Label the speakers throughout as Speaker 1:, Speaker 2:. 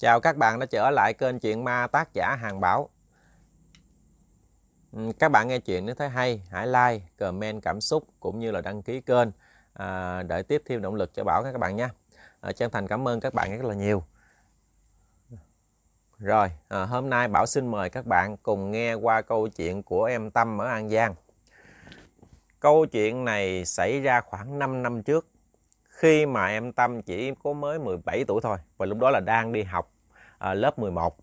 Speaker 1: Chào các bạn đã trở lại kênh Chuyện Ma tác giả Hàng Bảo ừ, Các bạn nghe chuyện nếu thấy hay hãy like, comment cảm xúc cũng như là đăng ký kênh à, Để tiếp thêm động lực cho Bảo các bạn nha à, Chân thành cảm ơn các bạn rất là nhiều Rồi à, hôm nay Bảo xin mời các bạn cùng nghe qua câu chuyện của em Tâm ở An Giang Câu chuyện này xảy ra khoảng 5 năm trước khi mà em Tâm chỉ có mới 17 tuổi thôi và lúc đó là đang đi học à, lớp 11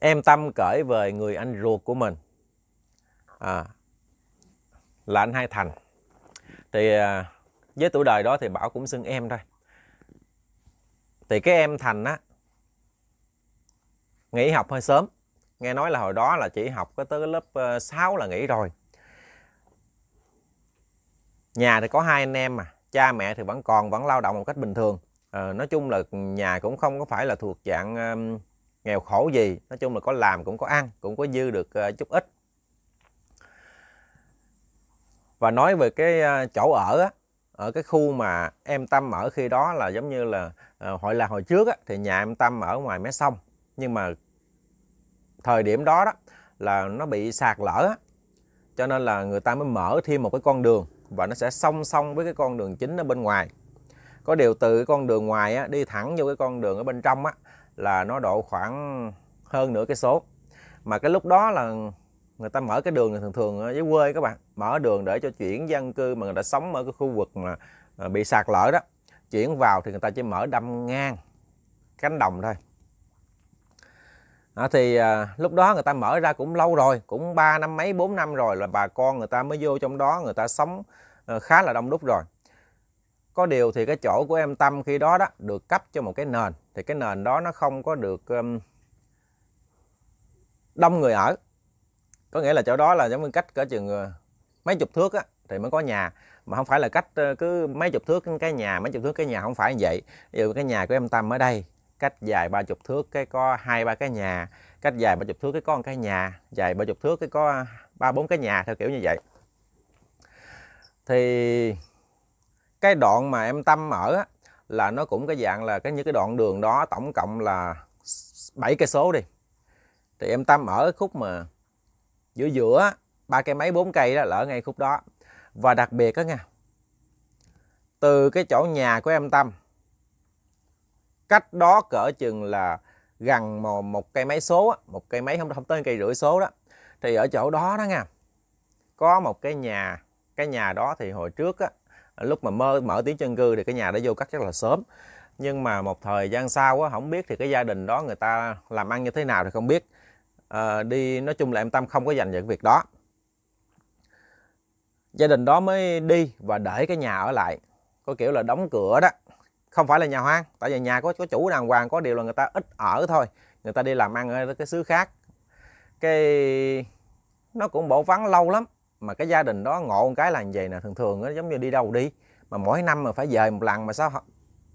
Speaker 1: em Tâm kể về người anh ruột của mình à, là anh Hai Thành thì à, với tuổi đời đó thì Bảo cũng xưng em thôi thì cái em Thành á nghỉ học hơi sớm nghe nói là hồi đó là chỉ học có tới lớp 6 ờ, là nghỉ rồi nhà thì có hai anh em mà cha mẹ thì vẫn còn vẫn lao động một cách bình thường à, nói chung là nhà cũng không có phải là thuộc dạng um, nghèo khổ gì nói chung là có làm cũng có ăn cũng có dư được uh, chút ít và nói về cái uh, chỗ ở á, ở cái khu mà em tâm ở khi đó là giống như là uh, hội là hồi trước á, thì nhà em tâm ở ngoài mé sông nhưng mà thời điểm đó đó là nó bị sạt lở á. cho nên là người ta mới mở thêm một cái con đường và nó sẽ song song với cái con đường chính ở bên ngoài có điều từ cái con đường ngoài á, đi thẳng vô cái con đường ở bên trong á, là nó độ khoảng hơn nửa cái số mà cái lúc đó là người ta mở cái đường này thường thường dưới quê các bạn mở đường để cho chuyển dân cư mà người ta sống ở cái khu vực mà à, bị sạt lở đó chuyển vào thì người ta chỉ mở đâm ngang cánh đồng thôi à, thì à, lúc đó người ta mở ra cũng lâu rồi cũng ba năm mấy 4 năm rồi là bà con người ta mới vô trong đó người ta sống à, khá là đông đúc rồi có điều thì cái chỗ của em Tâm khi đó đó được cấp cho một cái nền thì cái nền đó nó không có được um, đông người ở có nghĩa là chỗ đó là giống như cách cỡ chừng ờ, mấy chục thước á thì mới có nhà mà không phải là cách ờ, cứ mấy chục thước cái nhà mấy chục thước cái nhà không phải như vậy ví dụ cái nhà của em Tâm ở đây cách dài ba chục thước cái có hai ba cái nhà cách dài ba chục thước cái có một cái nhà dài ba chục thước cái có ba bốn cái nhà theo kiểu như vậy thì cái đoạn mà em tâm ở á, là nó cũng cái dạng là cái như cái đoạn đường đó tổng cộng là 7 cây số đi thì em tâm ở khúc mà giữa giữa ba cây mấy bốn cây đó là ở ngay khúc đó và đặc biệt đó nha từ cái chỗ nhà của em tâm cách đó cỡ chừng là gần một, một cây máy số á, một cây máy không không tới cây rưỡi số đó thì ở chỗ đó đó nha có một cái nhà cái nhà đó thì hồi trước á lúc mà mơ mở tiếng chân cư thì cái nhà đó vô cắt rất là sớm nhưng mà một thời gian sau á không biết thì cái gia đình đó người ta làm ăn như thế nào thì không biết à, đi nói chung là em tâm không có dành những việc đó gia đình đó mới đi và để cái nhà ở lại có kiểu là đóng cửa đó không phải là nhà hoang tại vì nhà có có chủ đàng hoàng có điều là người ta ít ở thôi người ta đi làm ăn ở cái xứ khác cái nó cũng bỏ vắng lâu lắm mà cái gia đình đó ngộ một cái là như vậy nè thường thường nó giống như đi đâu đi mà mỗi năm mà phải về một lần mà sao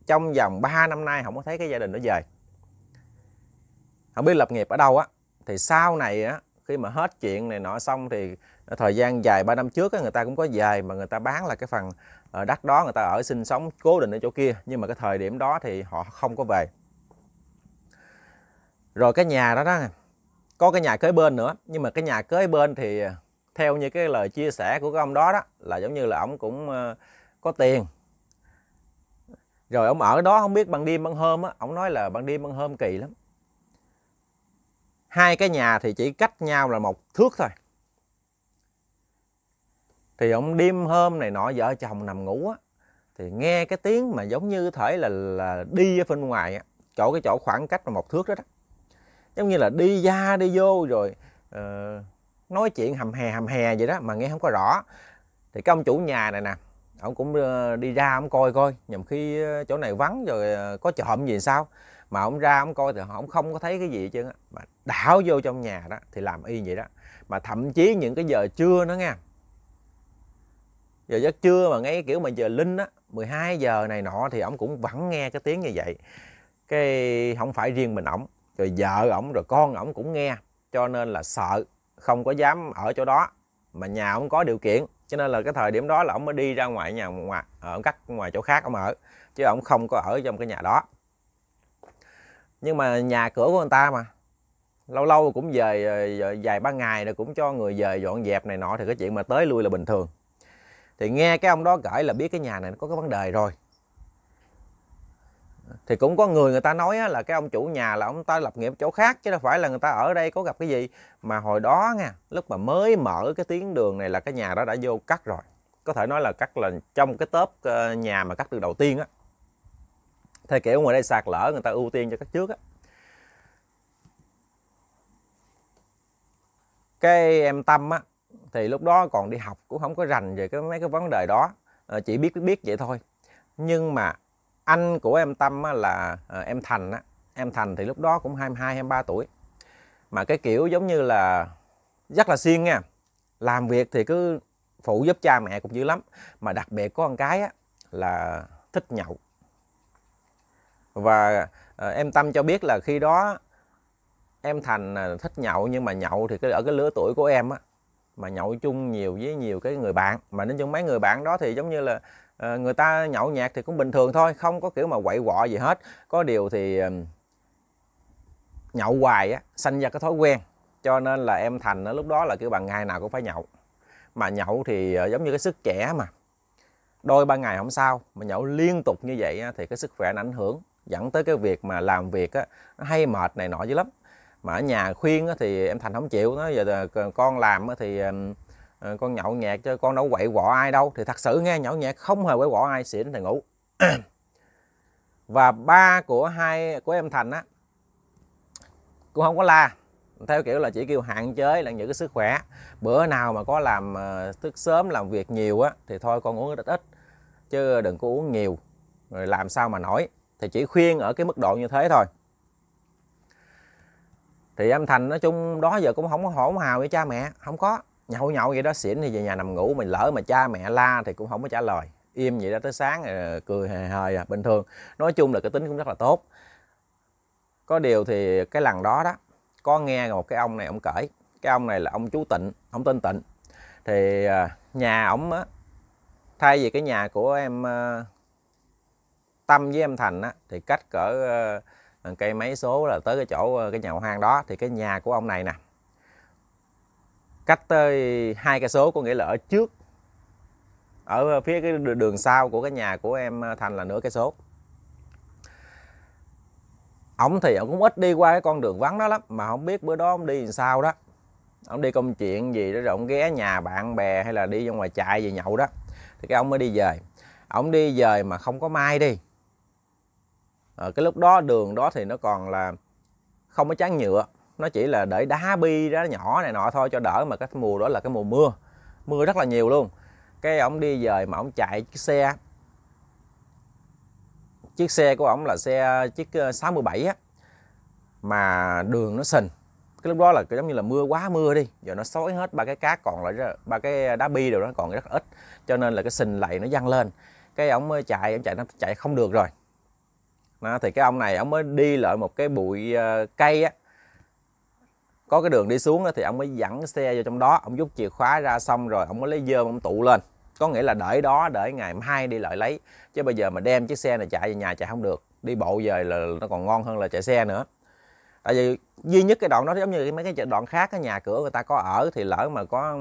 Speaker 1: trong vòng 3 năm nay không có thấy cái gia đình nó về không biết lập nghiệp ở đâu á thì sau này á khi mà hết chuyện này nọ xong thì thời gian dài 3 năm trước á, người ta cũng có về mà người ta bán là cái phần Ờ, đất đó người ta ở sinh sống cố định ở chỗ kia nhưng mà cái thời điểm đó thì họ không có về rồi cái nhà đó đó có cái nhà kế bên nữa nhưng mà cái nhà kế bên thì ờ, theo như cái lời chia sẻ của cái ông đó đó là giống như là ông cũng ờ, có tiền rồi ông ở đó không biết ban đêm ban hôm á ông nói là ban đêm ban hôm kỳ lắm hai cái nhà thì chỉ cách nhau là một thước thôi thì ông đêm hôm này nọ vợ chồng nằm ngủ á thì nghe cái tiếng mà giống như thể là là đi ở bên ngoài á chỗ cái chỗ khoảng cách là một thước đó, đó giống như là đi ra đi vô rồi uh, nói chuyện hầm hè hầm hè vậy đó mà nghe không có rõ thì cái ông chủ nhà này nè ông cũng ờ, đi ra ông coi coi nhầm khi ờ, chỗ này vắng rồi có trộm gì sao mà ông ra ông coi thì ông không có thấy cái gì chứ mà đảo vô trong nhà đó thì làm y vậy đó mà thậm chí những cái giờ trưa nữa nghe giờ giấc trưa mà ngay kiểu mà giờ linh á 12 giờ này nọ thì ổng cũng vẫn nghe cái tiếng như vậy cái không phải riêng mình ổng rồi vợ ổng rồi con ổng cũng nghe cho nên là sợ không có dám ở chỗ đó mà nhà ổng có điều kiện cho nên là cái thời điểm đó là ổng mới đi ra ngoài nhà ngoài ở ờ, cắt ngoài chỗ khác ổng ở chứ ổng không có ở trong cái nhà đó nhưng mà nhà cửa của người ta mà lâu lâu cũng về ờ, vài ba ngày rồi cũng cho người về dọn dẹp này nọ thì cái chuyện mà tới lui là bình thường thì nghe cái ông đó kể là biết cái nhà này nó có cái vấn đề rồi thì cũng có người người ta nói là cái ông chủ nhà là ông ta lập nghiệp chỗ khác chứ đâu phải là người ta ở đây có gặp cái gì mà hồi đó nha lúc mà mới mở cái tuyến đường này là cái nhà đó đã vô cắt rồi có thể nói là cắt là trong cái tớp ờ, nhà mà cắt từ đầu tiên á theo kiểu ngoài đây sạt lở người ta ưu tiên cho cắt trước á cái em tâm á thì lúc đó còn đi học cũng không có rành về cái mấy cái vấn đề đó à, chỉ biết biết vậy thôi nhưng mà anh của em Tâm á, là à, em Thành á em Thành thì lúc đó cũng 22 23 tuổi mà cái kiểu giống như là rất là siêng nha làm việc thì cứ phụ giúp cha mẹ cũng dữ lắm mà đặc biệt có con cái á, là thích nhậu và à, em Tâm cho biết là khi đó em Thành thích nhậu nhưng mà nhậu thì ở cái lứa tuổi của em á mà nhậu chung nhiều với nhiều cái người bạn mà nói chung mấy người bạn đó thì giống như là uh, người ta nhậu nhạc thì cũng bình thường thôi không có kiểu mà quậy quọ gì hết có điều thì uh, nhậu hoài á sanh ra cái thói quen cho nên là em thành nó lúc đó là kiểu bằng ngày nào cũng phải nhậu mà nhậu thì uh, giống như cái sức trẻ mà đôi ba ngày không sao mà nhậu liên tục như vậy á, thì cái sức khỏe nó ảnh hưởng dẫn tới cái việc mà làm việc á, nó hay mệt này nọ dữ lắm mà ở nhà khuyên thì em thành không chịu nó giờ con làm thì ờ, con nhậu nhẹt cho, con đâu quậy quọ ai đâu thì thật sự nghe nhậu nhẹt không hề quậy quọ ai xỉn thì ngủ và ba của hai của em thành á cũng không có la theo kiểu là chỉ kêu hạn chế là những cái sức khỏe bữa nào mà có làm ờ, thức sớm làm việc nhiều á thì thôi con uống ít ít chứ đừng có uống nhiều rồi làm sao mà nổi thì chỉ khuyên ở cái mức độ như thế thôi thì em thành nói chung đó giờ cũng không có hổ hào với cha mẹ không có nhậu nhậu vậy đó xỉn thì về nhà nằm ngủ mình lỡ mà cha mẹ la thì cũng không có trả lời im vậy đó tới sáng ờ, cười hề hời à, bình thường nói chung là cái tính cũng rất là tốt có điều thì cái lần đó đó có nghe một cái ông này ông cởi cái ông này là ông chú tịnh ông tên tịnh thì à, nhà ổng á thay vì cái nhà của em ờ, tâm với em thành á thì cách cỡ ờ, cây mấy số là tới cái chỗ ờ, cái nhà hoang đó thì cái nhà của ông này nè cách tới hai cái số có nghĩa là ở trước ở phía cái đường sau của cái nhà của em ờ, thành là nửa cái số ông thì ông cũng ít đi qua cái con đường vắng đó lắm mà không biết bữa đó ông đi làm sao đó ông đi công chuyện gì đó rồi ông ghé nhà bạn bè hay là đi ra ngoài chạy gì nhậu đó thì cái ông mới đi về ông đi về mà không có mai đi à, cái lúc đó đường đó thì nó còn là không có tráng nhựa nó chỉ là để đá bi đá nhỏ này nọ thôi cho đỡ mà cái mùa đó là cái mùa mưa mưa rất là nhiều luôn cái ổng đi về mà ổng chạy chiếc xe chiếc xe của ổng là xe chiếc 67 ờ, á mà đường nó sình cái lúc đó là giống như là mưa quá mưa đi giờ nó xối hết ba cái cát còn lại ba cái đá bi đều nó còn rất ít cho nên là cái sình lại nó văng lên cái ổng chạy ổng chạy nó chạy không được rồi đó, thì cái ông này ông mới đi lại một cái bụi uh, cây á có cái đường đi xuống đó, thì ông mới dẫn xe vô trong đó ông rút chìa khóa ra xong rồi ông mới lấy dơm ông tụ lên có nghĩa là đợi đó đợi ngày mai đi lại lấy chứ bây giờ mà đem chiếc xe này chạy về nhà chạy không được đi bộ về là nó còn ngon hơn là chạy xe nữa tại vì duy nhất cái đoạn đó giống như mấy cái đoạn khác cái nhà cửa người ta có ở thì lỡ mà có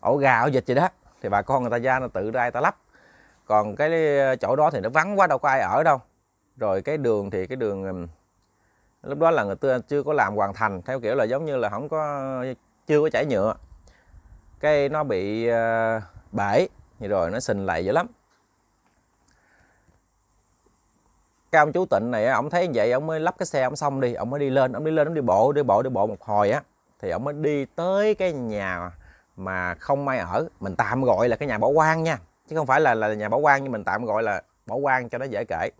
Speaker 1: ổ gà ổ dịch gì đó thì bà con người ta ra nó tự ra người ta lắp còn cái ờ, chỗ đó thì nó vắng quá đâu có ai ở đâu rồi cái đường thì cái đường lúc đó là người ta chưa có làm hoàn thành theo kiểu là giống như là không có chưa có chảy nhựa cái nó bị uh, bể rồi nó sình lầy dữ lắm cao chú tịnh này ông thấy vậy ông mới lắp cái xe ông xong đi ông mới đi lên ông đi lên ông đi bộ đi bộ đi bộ một hồi á thì ông mới đi tới cái nhà mà không may ở mình tạm gọi là cái nhà bảo quan nha chứ không phải là là nhà bảo quan nhưng mình tạm gọi là bảo quan cho nó dễ kể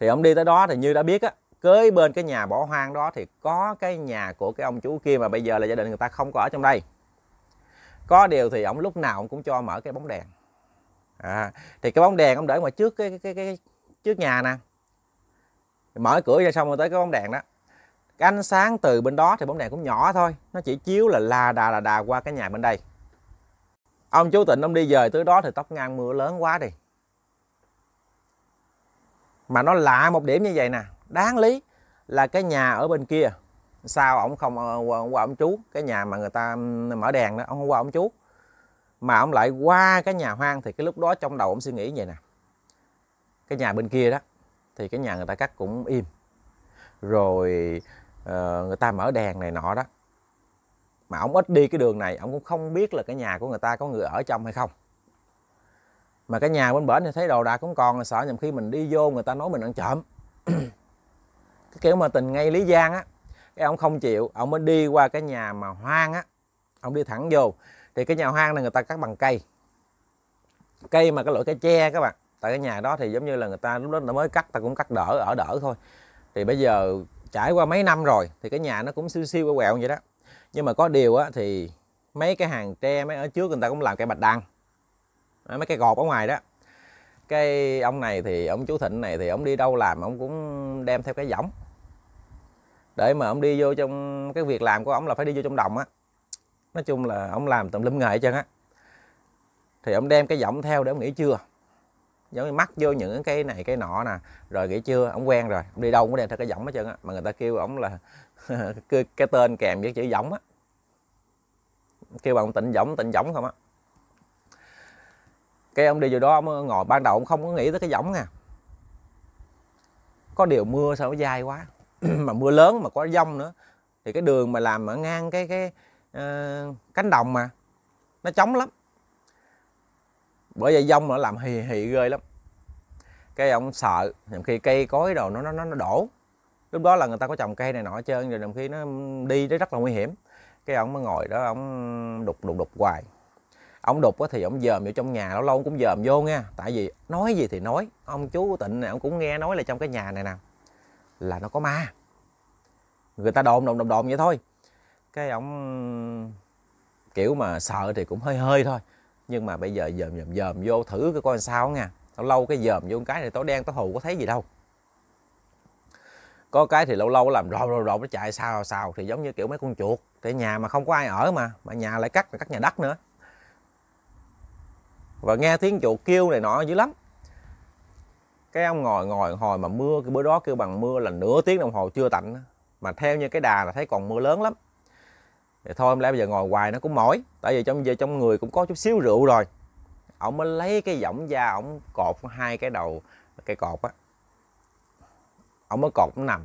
Speaker 1: thì ông đi tới đó thì như đã biết á kế bên cái nhà bỏ hoang đó thì có cái nhà của cái ông chú kia mà bây giờ là gia đình người ta không có ở trong đây có điều thì ông lúc nào ông cũng cho mở cái bóng đèn à, thì cái bóng đèn ông để ngoài trước cái cái cái, cái trước nhà nè mở cửa ra xong rồi tới cái bóng đèn đó cái ánh sáng từ bên đó thì bóng đèn cũng nhỏ thôi nó chỉ chiếu là là đà là đà qua cái nhà bên đây ông chú tịnh ông đi về tới đó thì tóc ngang mưa lớn quá đi mà nó lạ một điểm như vậy nè đáng lý là cái nhà ở bên kia sao ổng không ờ, qua, ông chú cái nhà mà người ta mở đèn đó ông không qua ông chú mà ông lại qua cái nhà hoang thì cái lúc đó trong đầu ông suy nghĩ vậy nè cái nhà bên kia đó thì cái nhà người ta cắt cũng im rồi uh, người ta mở đèn này nọ đó mà ông ít đi cái đường này ông cũng không biết là cái nhà của người ta có người ở trong hay không mà cái nhà bên bển thì thấy đồ đạc cũng còn sợ nhầm khi mình đi vô người ta nói mình ăn trộm cái kiểu mà tình ngay lý giang á cái ông không chịu ông mới đi qua cái nhà mà hoang á ông đi thẳng vô thì cái nhà hoang này người ta cắt bằng cây cây mà cái loại cái tre các bạn tại cái nhà đó thì giống như là người ta lúc đó mới cắt ta cũng cắt đỡ ở đỡ thôi thì bây giờ trải qua mấy năm rồi thì cái nhà nó cũng siêu siêu quẹo vậy đó nhưng mà có điều á thì mấy cái hàng tre mấy ở trước người ta cũng làm cái bạch đăng mấy cái gọt ở ngoài đó cái ông này thì ông chú thịnh này thì ông đi đâu làm ông cũng đem theo cái võng để mà ông đi vô trong cái việc làm của ông là phải đi vô trong đồng á nói chung là ông làm tùm lum nghề chân á thì ông đem cái giọng theo để ông nghỉ trưa giống như mắc vô những cái này cái nọ nè rồi nghỉ trưa ông quen rồi ông đi đâu cũng đem theo cái giọng hết trơn á mà người ta kêu ông là cái tên kèm với chữ giọng á kêu bằng tịnh giọng tịnh giọng không á cái ông đi vô đó ông ngồi ban đầu ông không có nghĩ tới cái giống nè có điều mưa sao nó dai quá mà mưa lớn mà có dông nữa thì cái đường mà làm ở ngang cái cái uh, cánh đồng mà nó trống lắm bởi vậy dông nó làm hì hì ghê lắm cái ông sợ nhầm khi cây cối đồ nó nó nó đổ lúc đó là người ta có trồng cây này nọ trơn rồi nhầm khi nó đi nó rất là nguy hiểm cái ông mới ngồi đó ông đục đục đục hoài ông đục thì ông dòm vô trong nhà lâu lâu cũng dòm vô nha tại vì nói gì thì nói ông chú tịnh này ông cũng nghe nói là trong cái nhà này nè là nó có ma người ta đồn đồn đồn đồn vậy thôi cái ông kiểu mà sợ thì cũng hơi hơi thôi nhưng mà bây giờ dòm dòm dòm vô thử cái coi sao nha lâu lâu cái dòm vô cái này tối đen tối hù có thấy gì đâu có cái thì lâu lâu làm rộn rộn rộn nó chạy sao sao thì giống như kiểu mấy con chuột tại nhà mà không có ai ở mà mà nhà lại cắt cắt nhà đất nữa và nghe tiếng chuột kêu này nọ dữ lắm cái ông ngồi ngồi hồi mà mưa cái bữa đó kêu bằng mưa là nửa tiếng đồng hồ chưa tạnh mà theo như cái đà là thấy còn mưa lớn lắm thì thôi em lẽ bây giờ ngồi hoài nó cũng mỏi tại vì trong giờ trong người cũng có chút xíu rượu rồi ông mới lấy cái võng da ông cột hai cái đầu cái cột á ông mới cột nó nằm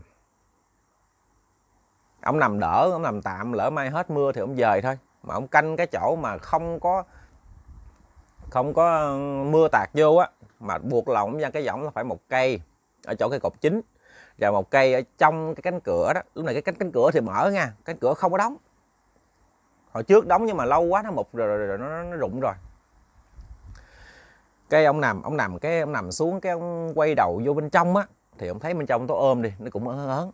Speaker 1: ông nằm đỡ ông nằm tạm lỡ mai hết mưa thì ông dời thôi mà ông canh cái chỗ mà không có không có mưa tạt vô á mà buộc lỏng ra cái võng là phải một cây ở chỗ cái cột chính và một cây ở trong cái cánh cửa đó lúc này cái cánh cánh cửa thì mở nha cánh cửa không có đóng hồi trước đóng nhưng mà lâu quá nó mục rồi, rồi, rồi nó, nó rụng rồi cái ông nằm ông nằm cái ông nằm xuống cái ông quay đầu vô bên trong á thì ông thấy bên trong tôi ôm đi nó cũng ớn ớn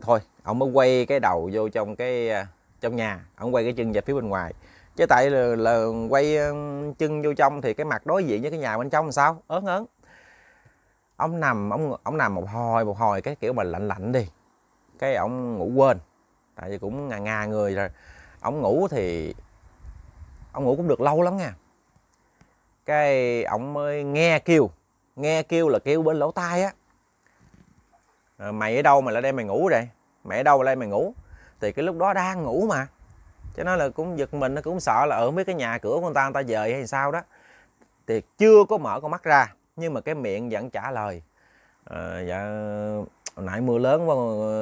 Speaker 1: thôi ông mới quay cái đầu vô trong cái à, trong nhà ông quay cái chân về phía bên ngoài chứ tại là, là quay chân vô trong thì cái mặt đối diện với cái nhà bên trong làm sao ớn ớn ông nằm ông ông nằm một hồi một hồi cái kiểu mà lạnh lạnh đi cái ông ngủ quên tại vì cũng ngà ngà người rồi ông ngủ thì ông ngủ cũng được lâu lắm nha cái ông mới nghe kêu nghe kêu là kêu bên lỗ tai á mày ở đâu mà lại đây mày ngủ rồi mẹ đâu mà lại mày ngủ thì cái lúc đó đang ngủ mà cho nên là cũng giật mình nó cũng sợ là ở mấy cái nhà cửa của người ta người ta dời hay sao đó thì chưa có mở con mắt ra nhưng mà cái miệng vẫn trả lời à, dạ hồi nãy mưa lớn quá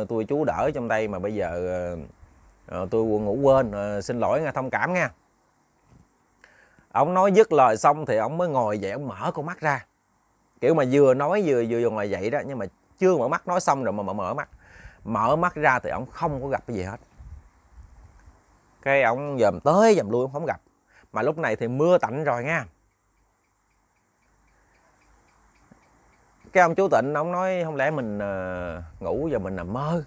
Speaker 1: tôi chú đỡ trong đây mà bây giờ à, tôi ngủ quên à, xin lỗi nghe thông cảm nha ông nói dứt lời xong thì ông mới ngồi dậy ông mở con mắt ra kiểu mà vừa nói vừa vừa, vừa ngồi dậy đó nhưng mà chưa mở mắt nói xong rồi mà mở mắt mở mắt ra thì ông không có gặp cái gì hết cái ông dòm tới dòm lui không gặp mà lúc này thì mưa tạnh rồi nha cái ông chú tịnh ông nói không lẽ mình ờ, ngủ giờ mình nằm mơ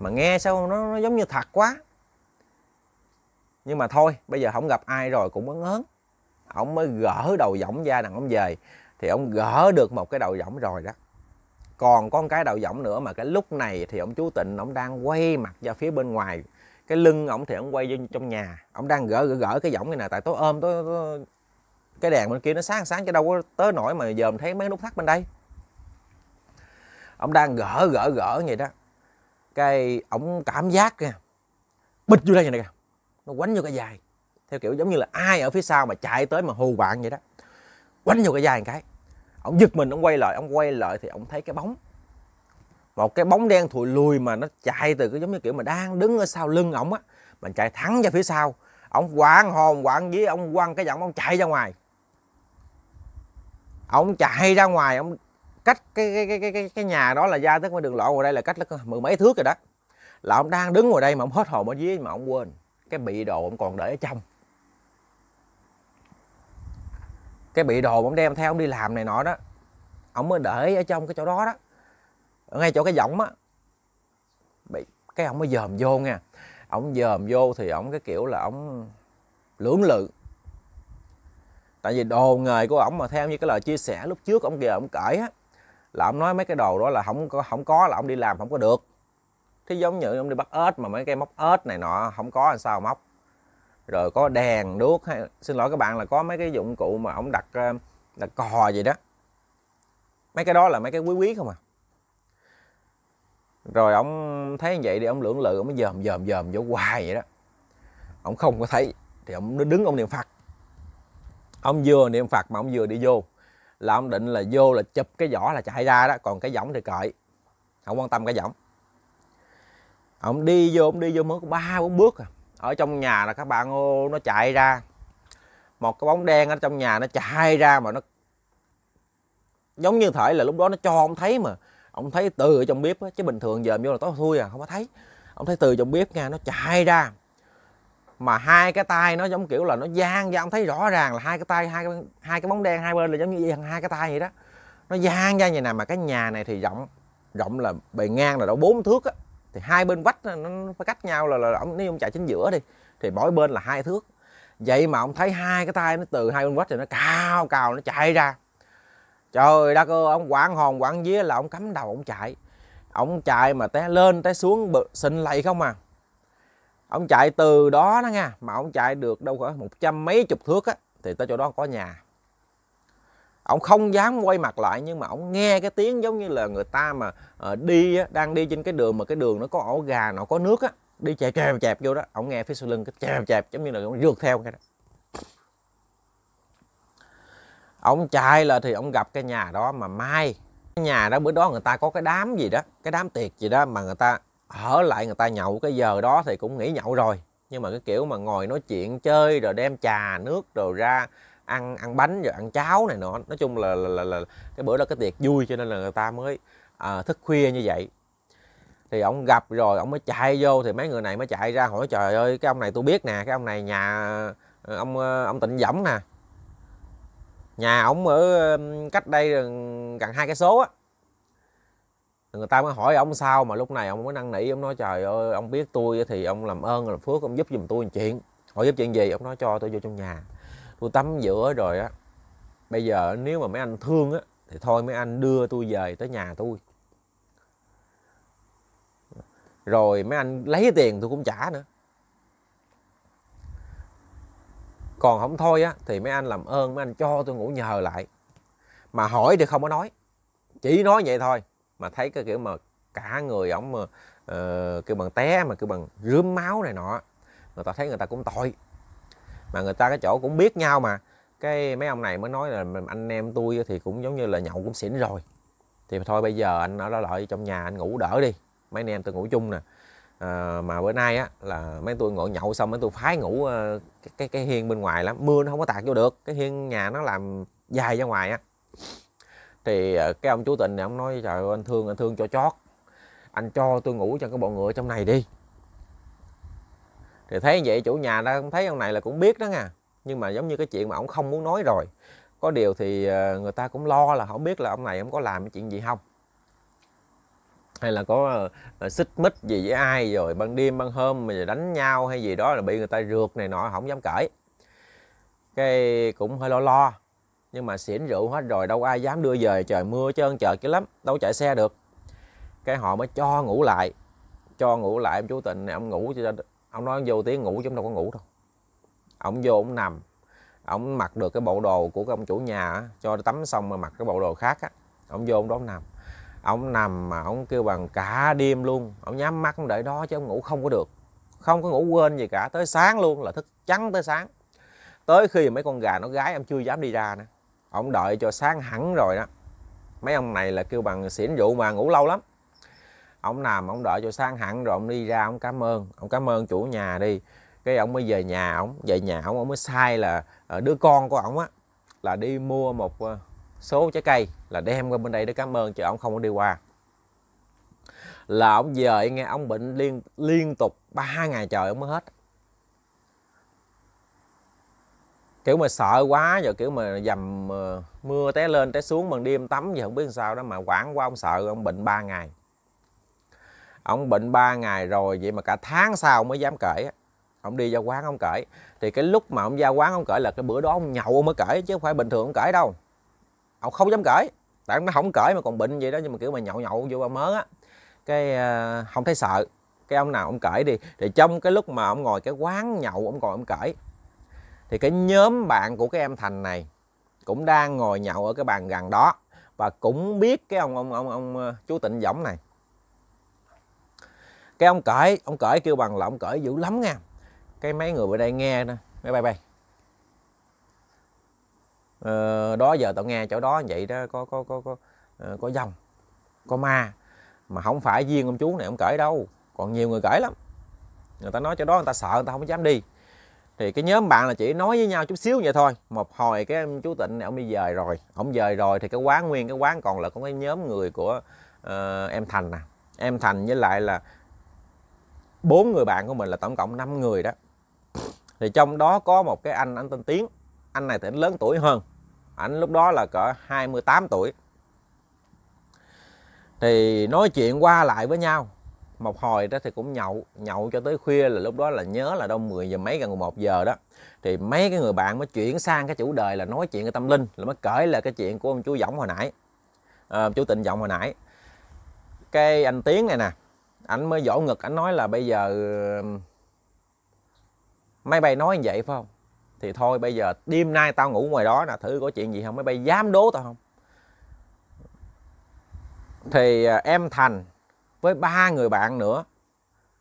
Speaker 1: mà nghe sao nó, nó giống như thật quá nhưng mà thôi bây giờ không gặp ai rồi cũng ấn ớn ông mới gỡ đầu võng ra đằng ông về thì ông gỡ được một cái đầu võng rồi đó còn có một cái đầu võng nữa mà cái lúc này thì ông chú tịnh ông đang quay mặt ra phía bên ngoài cái lưng ổng thì ổng quay vô trong nhà ổng đang gỡ gỡ, gỡ cái giọng này nè tại tối ôm tối, tối cái đèn bên kia nó sáng sáng chứ đâu có tới nổi mà giờ mình thấy mấy nút thắt bên đây ổng đang gỡ gỡ gỡ vậy đó cái ổng cảm giác kìa bịch vô đây này nó quánh vô cái dài theo kiểu giống như là ai ở phía sau mà chạy tới mà hù bạn vậy đó quánh vô cái dài một cái ổng giật mình ổng quay lại ổng quay lại thì ổng thấy cái bóng một cái bóng đen thụi lùi mà nó chạy từ cái giống như kiểu mà đang đứng ở sau lưng ổng á mà chạy thẳng ra phía sau ổng quảng hồn quảng với ông quăng cái giọng ông chạy ra ngoài ổng chạy ra ngoài ông cách cái cái cái cái cái nhà đó là ra tới ngoài đường lộ ngoài đây là cách mười mấy thước rồi đó là ông đang đứng ngoài đây mà ông hết hồn ở dưới mà ông quên cái bị đồ ông còn để ở trong cái bị đồ ông đem theo ông đi làm này nọ đó ông mới để ở trong cái chỗ đó đó ở ngay chỗ cái giọng á bị cái ông mới dòm vô nha ông dòm vô thì ông cái kiểu là ông lưỡng lự tại vì đồ nghề của ông mà theo như cái lời chia sẻ lúc trước ông kia ông kể á là ông nói mấy cái đồ đó là không có không có là ông đi làm không có được thế giống như ông đi bắt ếch mà mấy cái móc ếch này nọ không có làm sao móc rồi có đèn đuốc hay xin lỗi các bạn là có mấy cái dụng cụ mà ông đặt ờ, đặt cò gì đó mấy cái đó là mấy cái quý quý không à rồi ông thấy như vậy thì ông lưỡng lự ông mới dòm dòm dòm vô hoài vậy đó ông không có thấy thì ông đứng ông niệm phật ông vừa niệm phật mà ông vừa đi vô là ông định là vô là chụp cái vỏ là chạy ra đó còn cái võng thì cợi không quan tâm cái võng ông đi vô ông đi vô mới có ba bốn bước à ở trong nhà là các bạn ô nó chạy ra một cái bóng đen ở trong nhà nó chạy ra mà nó giống như thể là lúc đó nó cho ông thấy mà ông thấy từ ở trong bếp á, chứ bình thường giờ vô là tối thui à không có thấy ông thấy từ trong bếp nha nó chạy ra mà hai cái tay nó giống kiểu là nó giang ra ông thấy rõ ràng là hai cái tay hai cái hai cái bóng đen hai bên là giống như hai cái tay vậy đó nó giang ra như này mà cái nhà này thì rộng rộng là bề ngang là độ bốn thước á thì hai bên vách nó phải cách nhau là là ông nếu ông chạy chính giữa đi thì mỗi bên là hai thước vậy mà ông thấy hai cái tay nó từ hai bên vách thì nó cao cao nó chạy ra trời đất ơi ông quảng hồn quảng vía là ông cắm đầu ông chạy ông chạy mà té lên té xuống xin lầy không à ông chạy từ đó đó nha mà ông chạy được đâu khoảng một trăm mấy chục thước á thì tới chỗ đó có nhà ông không dám quay mặt lại nhưng mà ông nghe cái tiếng giống như là người ta mà ờ, đi á, đang đi trên cái đường mà cái đường nó có ổ gà nó có nước á đi chèo chèo chẹp vô đó ông nghe phía sau lưng cái chèo chẹp giống như là ông rượt theo cái đó ông chạy là thì ông gặp cái nhà đó mà mai cái nhà đó bữa đó người ta có cái đám gì đó cái đám tiệc gì đó mà người ta ở lại người ta nhậu cái giờ đó thì cũng nghỉ nhậu rồi nhưng mà cái kiểu mà ngồi nói chuyện chơi rồi đem trà nước rồi ra ăn ăn bánh rồi ăn cháo này nọ nói chung là là, là, là cái bữa đó cái tiệc vui cho nên là người ta mới à, thức khuya như vậy thì ông gặp rồi ông mới chạy vô thì mấy người này mới chạy ra hỏi trời ơi cái ông này tôi biết nè cái ông này nhà ờ, ông ờ, ông tịnh dẫm nè nhà ổng ở cách đây gần hai cái số á người ta mới hỏi ông sao mà lúc này ông mới năn nỉ ông nói trời ơi ông biết tôi thì ông làm ơn làm phước ông giúp giùm tôi một chuyện hỏi giúp chuyện gì ông nói cho tôi vô trong nhà tôi tắm rửa rồi á bây giờ nếu mà mấy anh thương á thì thôi mấy anh đưa tôi về tới nhà tôi rồi mấy anh lấy tiền tôi cũng trả nữa còn không thôi á thì mấy anh làm ơn mấy anh cho tôi ngủ nhờ lại mà hỏi thì không có nói chỉ nói vậy thôi mà thấy cái kiểu mà cả người ổng mà uh, kêu bằng té mà kêu bằng rướm máu này nọ người ta thấy người ta cũng tội mà người ta cái chỗ cũng biết nhau mà cái mấy ông này mới nói là anh em tôi thì cũng giống như là nhậu cũng xỉn rồi thì thôi bây giờ anh ở đó lại trong nhà anh ngủ đỡ đi mấy anh em tôi ngủ chung nè à, mà bữa nay á là mấy tôi ngồi nhậu xong mấy tôi phái ngủ à, cái, cái cái hiên bên ngoài lắm mưa nó không có tạt vô được cái hiên nhà nó làm dài ra ngoài á thì à, cái ông chủ tình này ông nói trời ơi, anh thương anh thương cho chót anh cho tôi ngủ cho cái bọn ngựa trong này đi thì thấy như vậy chủ nhà đó thấy ông này là cũng biết đó nha nhưng mà giống như cái chuyện mà ông không muốn nói rồi có điều thì người ta cũng lo là không biết là ông này ông có làm cái chuyện gì không hay là có ờ, ờ, xích mích gì với ai rồi ban đêm ban hôm mà đánh nhau hay gì đó là bị người ta rượt này nọ không dám cãi cái cũng hơi lo lo nhưng mà xỉn rượu hết rồi đâu ai dám đưa về trời mưa trơn trời cái lắm đâu chạy xe được cái họ mới cho ngủ lại cho ngủ lại ông chú tình này ông ngủ cho ông nói vô tiếng ngủ chúng đâu có ngủ đâu ông vô ông nằm ông mặc được cái bộ đồ của ông chủ nhà cho tắm xong mà mặc cái bộ đồ khác á ông vô ông đó ông nằm ông nằm mà ông kêu bằng cả đêm luôn ông nhắm mắt ông đợi đó chứ ông ngủ không có được không có ngủ quên gì cả tới sáng luôn là thức trắng tới sáng tới khi mấy con gà nó gái ông chưa dám đi ra nữa ông đợi cho sáng hẳn rồi đó mấy ông này là kêu bằng xỉn rượu mà ngủ lâu lắm ông nằm ông đợi cho sáng hẳn rồi ông đi ra ông cảm ơn ông cảm ơn chủ nhà đi cái ông mới về nhà ông về nhà ông, ông mới sai là ờ, đứa con của ông á là đi mua một ờ, số trái cây là đem qua bên đây để cảm ơn chứ ông không có đi qua là ông giờ nghe ông bệnh liên liên tục ba ngày trời ông mới hết kiểu mà sợ quá rồi kiểu mà dầm ờ, mưa té lên té xuống bằng đêm tắm giờ không biết sao đó mà quảng quá ông sợ ông bệnh 3 ngày ông bệnh 3 ngày rồi vậy mà cả tháng sau ông mới dám cởi. ông đi ra quán ông cởi. thì cái lúc mà ông ra quán ông cởi là cái bữa đó ông nhậu ông mới cởi chứ không phải bình thường ông cởi đâu ông không dám cởi tại nó không cởi mà còn bệnh vậy đó nhưng mà kiểu mà nhậu nhậu vô ba mớ á cái uh, ờ, không thấy sợ cái ông nào ông cởi đi thì trong cái lúc mà ông ngồi cái quán nhậu ông ngồi ông cởi thì cái nhóm bạn của cái em thành này cũng đang ngồi nhậu ở cái bàn gần đó và cũng biết cái ông ông ông ông ờ, chú tịnh võng này cái ông cởi ông cởi kêu bằng là ông cởi dữ lắm nha cái mấy người bên đây nghe nè bye bye bay Ờ, đó giờ tao nghe chỗ đó vậy đó có có có có ờ, có dòng có ma mà không phải riêng ông chú này ông cởi đâu còn nhiều người cởi lắm người ta nói chỗ đó người ta sợ người ta không dám đi thì cái nhóm bạn là chỉ nói với nhau chút xíu vậy thôi một hồi cái em chú tịnh này ông đi dời rồi ông dời rồi thì cái quán nguyên cái quán còn là có cái nhóm người của uh, em thành nè em thành với lại là bốn người bạn của mình là tổng cộng 5 người đó thì trong đó có một cái anh anh tên tiến anh này thì anh lớn tuổi hơn ảnh lúc đó là cỡ 28 tuổi thì nói chuyện qua lại với nhau một hồi đó thì cũng nhậu nhậu cho tới khuya là lúc đó là nhớ là đâu 10 giờ mấy gần 1 giờ đó thì mấy cái người bạn mới chuyển sang cái chủ đề là nói chuyện cái tâm linh là mới kể là cái chuyện của ông chú giọng hồi nãy à, chú tịnh giọng hồi nãy cái anh tiến này nè ảnh mới vỗ ngực ảnh nói là bây giờ máy bay nói như vậy phải không thì thôi bây giờ đêm nay tao ngủ ngoài đó là thử có chuyện gì không máy bay dám đố tao không thì à, em thành với ba người bạn nữa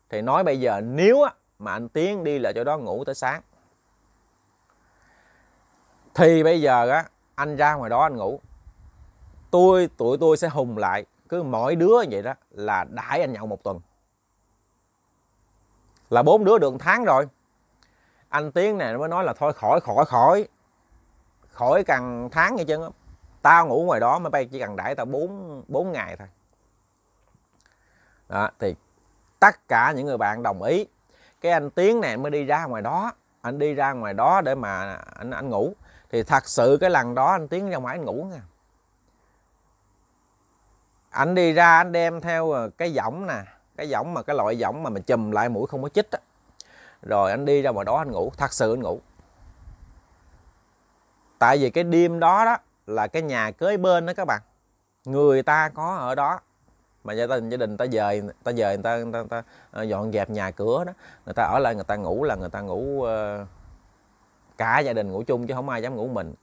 Speaker 1: thì nói bây giờ nếu mà anh tiến đi là chỗ đó ngủ tới sáng thì bây giờ á anh ra ngoài đó anh ngủ tôi tụi tôi sẽ hùng lại cứ mỗi đứa vậy đó là đãi anh nhậu một tuần là bốn đứa được một tháng rồi anh tiến này mới nói là thôi khỏi khỏi khỏi khỏi cần tháng nghe chứ tao ngủ ngoài đó máy bay chỉ cần đãi tao 4, bốn ngày thôi đó thì tất cả những người bạn đồng ý cái anh tiến này mới đi ra ngoài đó anh đi ra ngoài đó để mà anh anh ngủ thì thật sự cái lần đó anh tiến ra ngoài anh ngủ nha anh đi ra anh đem theo ờ, cái giỏng nè cái giỏng mà cái loại giỏng mà mình chùm lại mũi không có chích á rồi anh đi ra ngoài đó anh ngủ thật sự anh ngủ tại vì cái đêm đó đó là cái nhà kế bên đó các bạn người ta có ở đó mà gia đình gia đình ta về ta về người ta, người ta, người ta ờ, dọn dẹp nhà cửa đó người ta ở lại người ta ngủ là người ta ngủ ờ, cả gia đình ngủ chung chứ không ai dám ngủ mình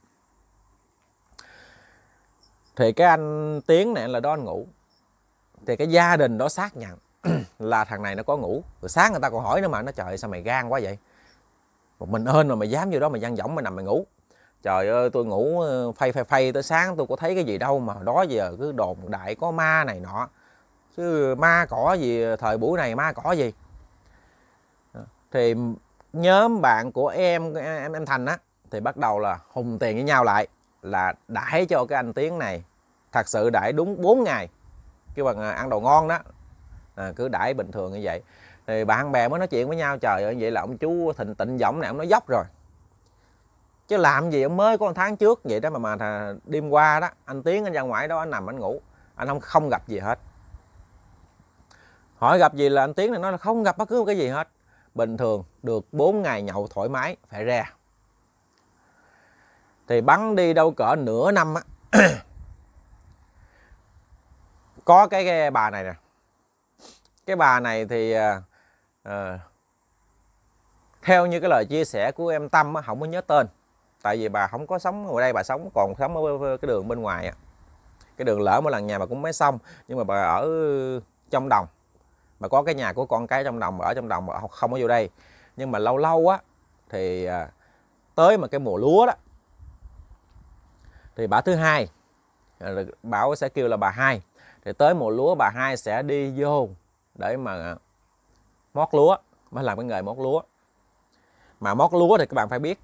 Speaker 1: thì cái anh tiến này là đó anh ngủ thì cái gia đình đó xác nhận là thằng này nó có ngủ rồi sáng người ta còn hỏi nữa mà nó trời sao mày gan quá vậy một mình ơn mà mày dám vô đó mày gian võng mày nằm mày ngủ trời ơi tôi ngủ ờ, phay phay phay tới sáng tôi có thấy cái gì đâu mà đó giờ cứ đồn đại có ma này nọ chứ ma cỏ gì thời buổi này ma cỏ gì ờ, thì nhóm bạn của em em em thành á thì bắt đầu là hùng tiền với nhau lại là đãi cho cái anh tiến này thật sự đãi đúng 4 ngày kêu bằng à, ăn đồ ngon đó à, cứ đãi bình thường như vậy thì bạn bè mới nói chuyện với nhau trời ơi vậy là ông chú thịnh tịnh giọng này ông nói dốc rồi chứ làm gì ông mới có một tháng trước vậy đó mà mà thà, đêm qua đó anh tiến anh ra ngoài đó anh nằm anh ngủ anh không không gặp gì hết hỏi gặp gì là anh tiến này nói là không gặp bất cứ một cái gì hết bình thường được 4 ngày nhậu thoải mái phải ra thì bắn đi đâu cỡ nửa năm á có cái, cái bà này nè cái bà này thì à, theo như cái lời chia sẻ của em Tâm á, không có nhớ tên tại vì bà không có sống ở đây bà sống còn sống ở cái đường bên ngoài á. cái đường lỡ mỗi lần nhà bà cũng mới xong nhưng mà bà ở trong đồng mà có cái nhà của con cái trong đồng ở trong đồng mà không có vô đây nhưng mà lâu lâu á thì à, tới mà cái mùa lúa đó thì bà thứ hai bảo sẽ kêu là bà hai thì tới mùa lúa bà hai sẽ đi vô để mà mót lúa mới làm cái nghề mót lúa mà mót lúa thì các bạn phải biết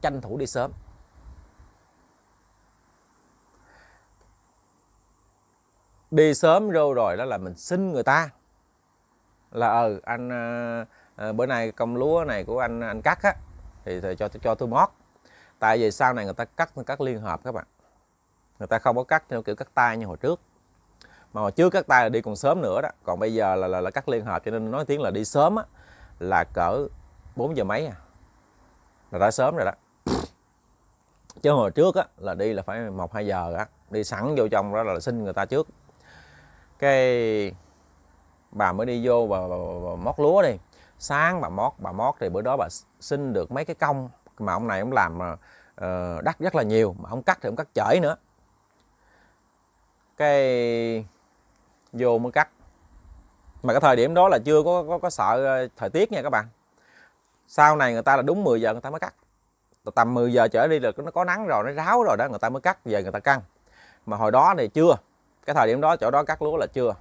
Speaker 1: tranh thủ đi sớm đi sớm vô rồi đó là mình xin người ta là ừ anh à, à bữa nay công lúa này của anh anh cắt á thì, thì cho cho tôi mót tại vì sau này người ta cắt cắt liên hợp các bạn người ta không có cắt theo kiểu cắt tay như hồi trước mà hồi trước cắt tay là đi còn sớm nữa đó còn bây giờ là là, là cắt liên hợp cho nên nói tiếng là đi sớm á là cỡ 4 giờ mấy à là đã sớm rồi đó chứ hồi trước á là đi là phải một hai giờ á đi sẵn vô trong đó là xin người ta trước cái bà mới đi vô và móc lúa đi sáng bà móc bà móc thì bữa đó bà xin được mấy cái công mà ông này ông làm mà ờ, đắt rất là nhiều mà không cắt thì ông cắt chởi nữa cái vô mới cắt mà cái thời điểm đó là chưa có có, có sợ ờ, thời tiết nha các bạn sau này người ta là đúng 10 giờ người ta mới cắt tầm 10 giờ trở đi là nó có nắng rồi nó ráo rồi đó người ta mới cắt về người ta căng mà hồi đó thì chưa cái thời điểm đó chỗ đó cắt lúa là chưa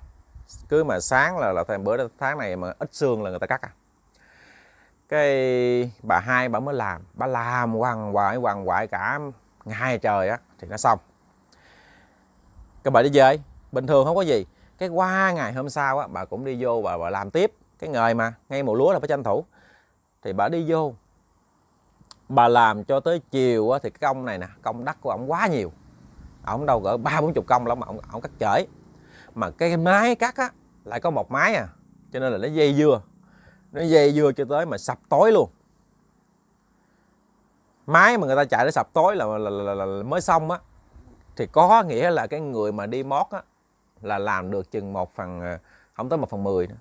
Speaker 1: cứ mà sáng là là thêm bữa tháng này mà ít sương là người ta cắt à cái bà hai bà mới làm bà làm hoàng hoại hoàng hoại cả ngày trời á thì nó xong các bà đi về bình thường không có gì cái qua ngày hôm sau á, bà cũng đi vô bà, bà làm tiếp cái nghề mà ngay mùa lúa là phải tranh thủ thì bà đi vô bà làm cho tới chiều á, thì cái công này nè công đất của ông quá nhiều ông đâu gỡ ba bốn chục công lắm mà ông, ông cắt chởi mà cái máy cắt á lại có một máy à cho nên là nó dây dưa nó dây dưa cho tới mà sập tối luôn máy mà người ta chạy để sập tối là, là, là, là, là mới xong á thì có nghĩa là cái người mà đi mót á là làm được chừng một phần à, không tới một phần mười nữa.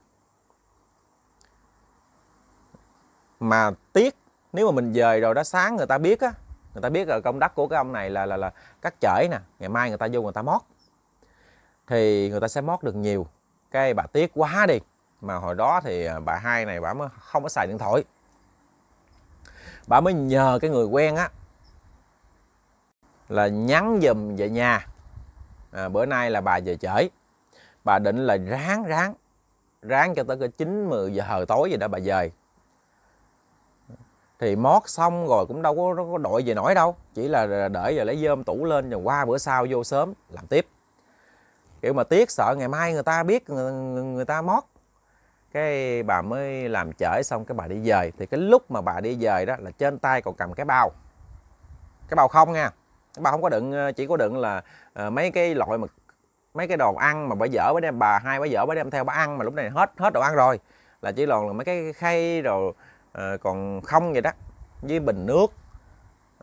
Speaker 1: mà tiếc nếu mà mình dời rồi đó sáng người ta biết á người ta biết là công đắc của cái ông này là là là cắt chởi nè ngày mai người ta vô người ta mót thì người ta sẽ mót được nhiều cái bà tiếc quá đi mà hồi đó thì à, bà hai này bà mới không có xài điện thoại bà mới nhờ cái người quen á là nhắn dùm về nhà à, bữa nay là bà về trễ bà định là ráng ráng ráng cho tới cái chín mười giờ tối gì đó bà về thì mót xong rồi cũng đâu có, có đội về nổi đâu chỉ là để giờ lấy dơm tủ lên rồi qua bữa sau vô sớm làm tiếp kiểu mà tiếc sợ ngày mai người ta biết người, người ta mót cái bà mới làm trễ xong cái bà đi về thì cái lúc mà bà đi về đó là trên tay còn cầm cái bao cái bao không nha bà không có đựng ờ, chỉ có đựng là uh, mấy cái loại mà mấy cái đồ ăn mà bà dở với đem bà hai bà dở với đem theo bà ăn mà lúc này hết hết đồ ăn rồi là chỉ còn là mấy cái khay rồi uh, còn không vậy đó với bình nước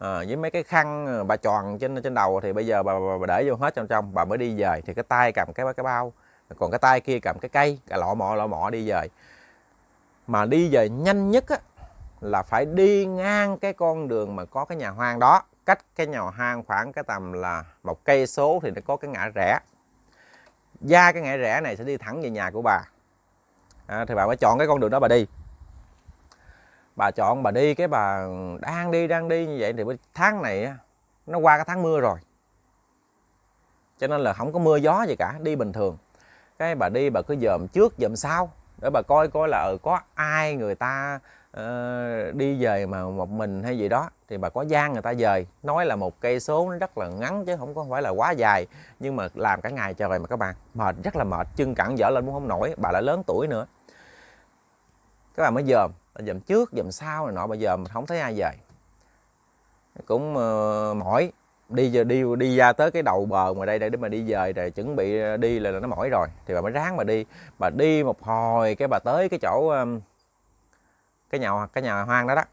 Speaker 1: à, với mấy cái khăn bà tròn trên trên đầu thì bây giờ bà, bà, bà để vô hết trong trong bà mới đi về thì cái tay cầm cái cái bao còn cái tay kia cầm cái cây cả lọ mọ lọ mọ đi về mà đi về nhanh nhất á, là phải đi ngang cái con đường mà có cái nhà hoang đó cách cái nhà hang khoảng cái tầm là một cây số thì nó có cái ngã rẽ ra cái ngã rẽ này sẽ đi thẳng về nhà của bà à, thì bà mới chọn cái con đường đó bà đi bà chọn bà đi cái bà đang đi đang đi như vậy thì tháng này nó qua cái tháng mưa rồi cho nên là không có mưa gió gì cả đi bình thường cái bà đi bà cứ dòm trước dòm sau để bà coi coi là ừ, có ai người ta Ờ, đi về mà một mình hay gì đó thì bà có gian người ta về nói là một cây số nó rất là ngắn chứ không có phải là quá dài nhưng mà làm cả ngày trời mà các bạn mệt rất là mệt chân cẳng dở lên cũng không nổi bà đã lớn tuổi nữa các bạn mới dòm dòm trước dòm sau này nọ bây giờ mình không thấy ai về cũng uh, mỏi đi giờ đi đi ra tới cái đầu bờ ngoài đây để mà đi về rồi chuẩn bị đi là, nó mỏi rồi thì bà mới ráng mà đi bà đi một hồi cái bà tới cái chỗ um, cái nhà cái nhà hoang đó đó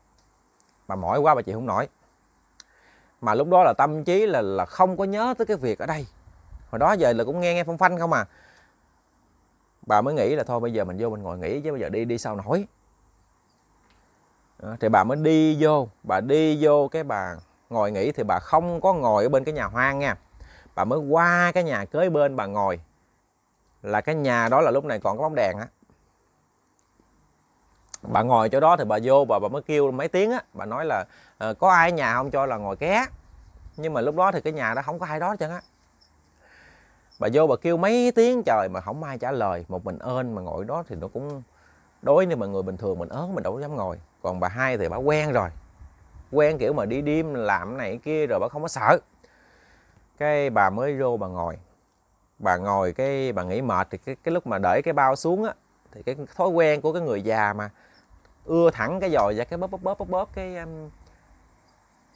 Speaker 1: bà mỏi quá bà chị không nổi mà lúc đó là tâm trí là là không có nhớ tới cái việc ở đây hồi đó giờ là cũng nghe nghe phong phanh không à bà mới nghĩ là thôi bây giờ mình vô mình ngồi nghỉ chứ bây giờ đi đi sao nổi thì bà mới đi vô bà đi vô cái bà ngồi nghỉ thì bà không có ngồi ở bên cái nhà hoang nha bà mới qua cái nhà kế bên bà ngồi là cái nhà đó là lúc này còn có bóng đèn á bà ngồi chỗ đó thì bà vô bà bà mới kêu mấy tiếng á bà nói là uh, có ai ở nhà không cho là ngồi ké nhưng mà lúc đó thì cái nhà đó không có ai đó chẳng á bà vô bà kêu mấy tiếng trời mà không ai trả lời một mình ơn mà ngồi đó thì nó cũng đối nếu mà người bình thường mình ớn mình đâu có dám ngồi còn bà hai thì bà quen rồi quen kiểu mà đi đêm làm này kia rồi bà không có sợ cái bà mới vô bà ngồi bà ngồi cái bà nghỉ mệt thì cái, cái lúc mà đẩy cái bao xuống á thì cái thói quen của cái người già mà ưa thẳng cái dòi và cái bóp bóp bóp bóp bóp cái um,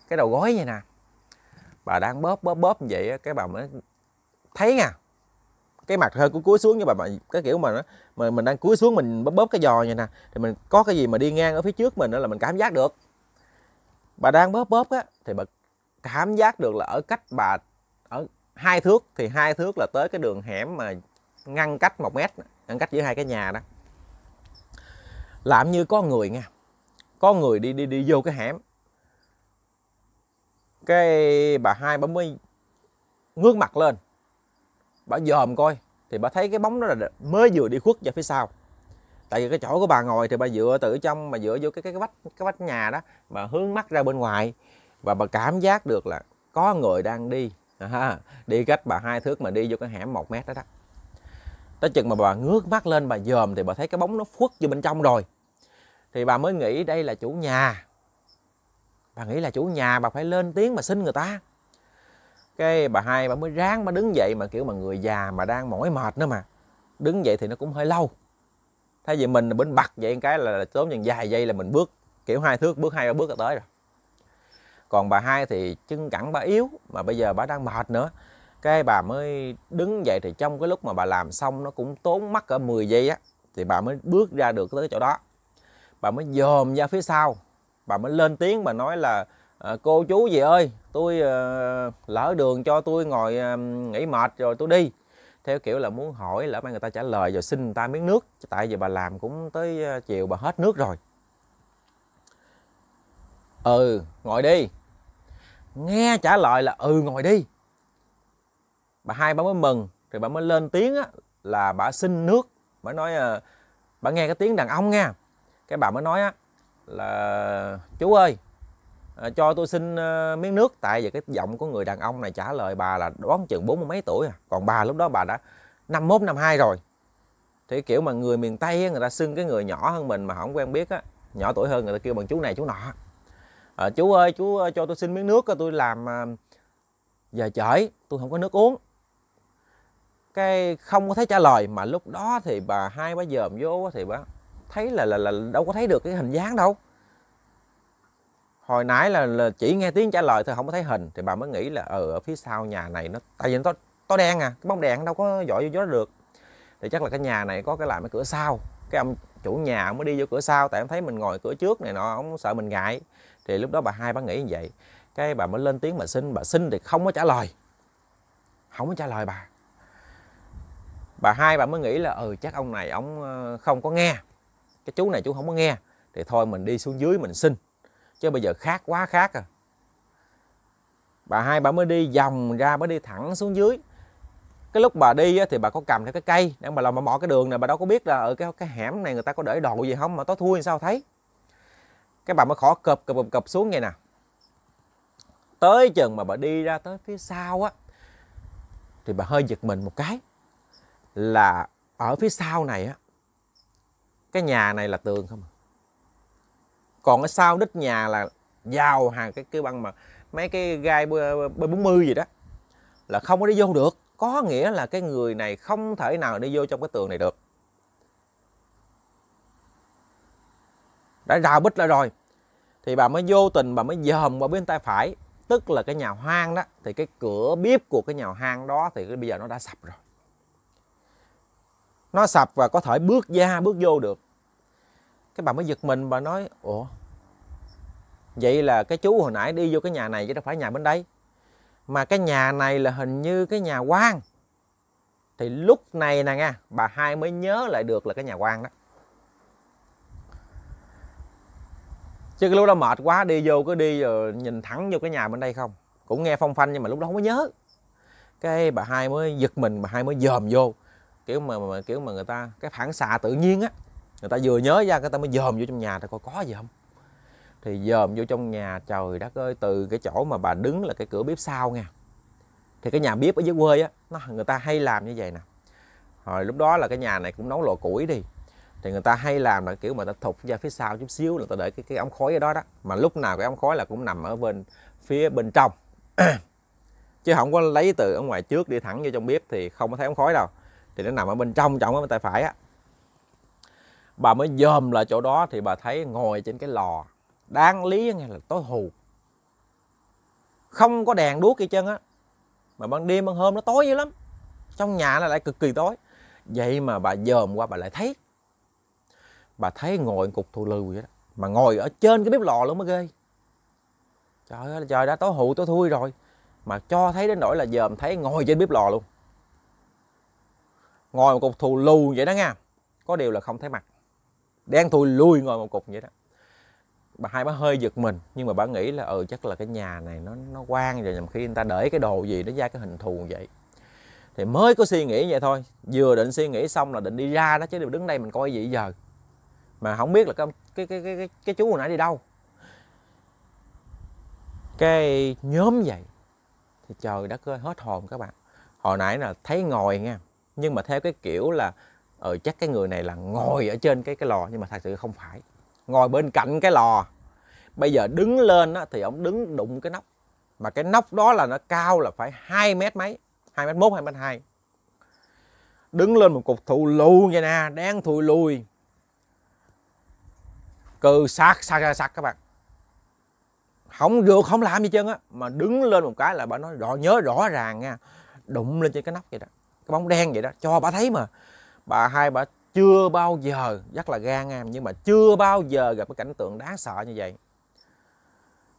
Speaker 1: cái đầu gói vậy nè bà đang bóp bóp bóp vậy cái bà mới thấy nha cái mặt hơi cũng cúi xuống như bà, bà cái kiểu mà nó mà mình đang cúi xuống mình bóp bóp cái giò vậy nè thì mình có cái gì mà đi ngang ở phía trước mình nữa là mình cảm giác được bà đang bóp bóp á thì bà cảm giác được là ở cách bà ở hai thước thì hai thước là tới cái đường hẻm mà ngăn cách một mét ngăn cách giữa hai cái nhà đó làm như có người nha có người đi đi đi vô cái hẻm cái bà hai bà mới ngước mặt lên bà dòm coi thì bà thấy cái bóng đó là mới vừa đi khuất ra phía sau tại vì cái chỗ của bà ngồi thì bà dựa từ trong mà dựa vô cái cái vách cái vách nhà đó mà hướng mắt ra bên ngoài và bà cảm giác được là có người đang đi à, đi cách bà hai thước mà đi vô cái hẻm một mét đó đó tới chừng mà bà ngước mắt lên bà dòm thì bà thấy cái bóng nó khuất vô bên trong rồi thì bà mới nghĩ đây là chủ nhà bà nghĩ là chủ nhà bà phải lên tiếng mà xin người ta cái bà hai bà mới ráng bà đứng dậy mà kiểu mà người già mà đang mỏi mệt nữa mà đứng dậy thì nó cũng hơi lâu thay vì mình bên bật vậy cái là tốn dần dài giây là mình bước kiểu hai thước bước hai ba bước là tới rồi còn bà hai thì chân cẳng bà yếu mà bây giờ bà đang mệt nữa cái bà mới đứng dậy thì trong cái lúc mà bà làm xong nó cũng tốn mất cỡ 10 giây á thì bà mới bước ra được tới chỗ đó bà mới dòm ra phía sau bà mới lên tiếng bà nói là ờ, cô chú gì ơi tôi ờ, lỡ đường cho tôi ngồi ờ, nghỉ mệt rồi tôi đi theo kiểu là muốn hỏi lỡ mai người ta trả lời rồi xin người ta miếng nước tại vì bà làm cũng tới chiều bà hết nước rồi ừ ngồi đi nghe trả lời là ừ ngồi đi bà hai bà mới mừng rồi bà mới lên tiếng á, là bà xin nước bà nói bà nghe cái tiếng đàn ông nghe cái bà mới nói á là chú ơi à, cho tôi xin uh, miếng nước tại vì cái giọng của người đàn ông này trả lời bà là đoán chừng bốn mươi mấy tuổi à còn bà lúc đó bà đã năm mốt năm hai rồi thì kiểu mà người miền tây người ta xưng cái người nhỏ hơn mình mà không quen biết á nhỏ tuổi hơn người ta kêu bằng chú này chú nọ à, chú ơi chú cho tôi xin miếng nước tôi làm giờ chởi tôi không có nước uống cái không có thấy trả lời mà lúc đó thì bà hai bà dòm vô thì bà thấy là là là đâu có thấy được cái hình dáng đâu hồi nãy là, là chỉ nghe tiếng trả lời thôi không có thấy hình thì bà mới nghĩ là ừ, ở phía sau nhà này nó tại vì nó to đen à cái bóng đèn đâu có dội vô đó được thì chắc là cái nhà này có cái làm cái cửa sau cái ông chủ nhà ông mới đi vô cửa sau tại ông thấy mình ngồi cửa trước này nọ ông sợ mình ngại thì lúc đó bà hai bà nghĩ như vậy cái bà mới lên tiếng mà xin bà xin thì không có trả lời không có trả lời bà bà hai bà mới nghĩ là ừ chắc ông này ông ờ, không có nghe cái chú này chú không có nghe thì thôi mình đi xuống dưới mình xin chứ bây giờ khác quá khác à bà hai bà mới đi vòng ra mới đi thẳng xuống dưới cái lúc bà đi á, thì bà có cầm theo cái cây đang bà làm bà bỏ cái đường này bà đâu có biết là ở ờ, cái cái hẻm này người ta có để đồ gì không mà tối thui sao thấy cái bà mới khó cập cập cập xuống vậy nè tới chừng mà bà đi ra tới phía sau á thì bà hơi giật mình một cái là ở phía sau này á cái nhà này là tường không à? còn ở sau đít nhà là vào hàng cái cái băng mà mấy cái gai b, b 40 gì đó là không có đi vô được có nghĩa là cái người này không thể nào đi vô trong cái tường này được đã rào bích lại rồi thì bà mới vô tình bà mới dòm vào bên tay phải tức là cái nhà hoang đó thì cái cửa bếp của cái nhà hoang đó thì bây giờ nó đã sập rồi nó sập và có thể bước ra bước vô được cái bà mới giật mình bà nói ủa vậy là cái chú hồi nãy đi vô cái nhà này chứ đâu phải nhà bên đây mà cái nhà này là hình như cái nhà quan thì lúc này nè nha bà hai mới nhớ lại được là cái nhà quan đó chứ cái lúc đó mệt quá đi vô cứ đi rồi nhìn thẳng vô cái nhà bên đây không cũng nghe phong phanh nhưng mà lúc đó không có nhớ cái bà hai mới giật mình bà hai mới dòm vô kiểu mà, mà kiểu mà người ta cái phản xạ tự nhiên á người ta vừa nhớ ra người ta mới dòm vô trong nhà coi có gì không thì dòm vô trong nhà trời đất ơi từ cái chỗ mà bà đứng là cái cửa bếp sau nha thì cái nhà bếp ở dưới quê á nó người ta hay làm như vậy nè hồi lúc đó là cái nhà này cũng nấu lò củi đi thì người ta hay làm là kiểu mà ta thụt ra phía sau chút xíu là ta để cái cái ống khói ở đó đó mà lúc nào cái ống khói là cũng nằm ở bên phía bên trong chứ không có lấy từ ở ngoài trước đi thẳng vô trong bếp thì không có thấy ống khói đâu thì nó nằm ở bên trong trọng ở bên tay phải á bà mới dòm lại chỗ đó thì bà thấy ngồi trên cái lò đáng lý nghe là tối hù không có đèn đuốc kia chân á mà ban đêm ban hôm nó tối dữ lắm trong nhà nó lại cực kỳ tối vậy mà bà dòm qua bà lại thấy bà thấy ngồi cục thù lừ vậy đó mà ngồi ở trên cái bếp lò luôn mới ghê trời ơi trời đã tối hù tối thui rồi mà cho thấy đến nỗi là dòm thấy ngồi trên bếp lò luôn ngồi một cục thù lù vậy đó nha có điều là không thấy mặt đen thùi lùi ngồi một cục vậy đó bà hai bà hơi giật mình nhưng mà bà nghĩ là ừ chắc là cái nhà này nó nó quan rồi nhầm khi người ta để cái đồ gì nó ra cái hình thù vậy thì mới có suy nghĩ vậy thôi vừa định suy nghĩ xong là định đi ra đó chứ đừng đứng đây mình coi gì giờ mà không biết là cái cái cái cái, cái, cái chú hồi nãy đi đâu cái nhóm vậy thì trời đất ơi hết hồn các bạn hồi nãy là thấy ngồi nha nhưng mà theo cái kiểu là ờ chắc cái người này là ngồi ở trên cái cái lò nhưng mà thật sự không phải ngồi bên cạnh cái lò bây giờ đứng lên á, thì ông đứng đụng cái nóc mà cái nóc đó là nó cao là phải hai mét mấy hai mét mốt hai mét hai đứng lên một cục thụ lù vậy nè đang thụi lùi cừ sạc sạc sạc, sạc các bạn không được không làm gì chân á mà đứng lên một cái là bà nói rõ nhớ rõ ràng nha đụng lên trên cái nóc vậy đó cái bóng đen vậy đó cho bà thấy mà bà hai bà chưa bao giờ rất là gan em nhưng mà chưa bao giờ gặp cái cảnh tượng đáng sợ như vậy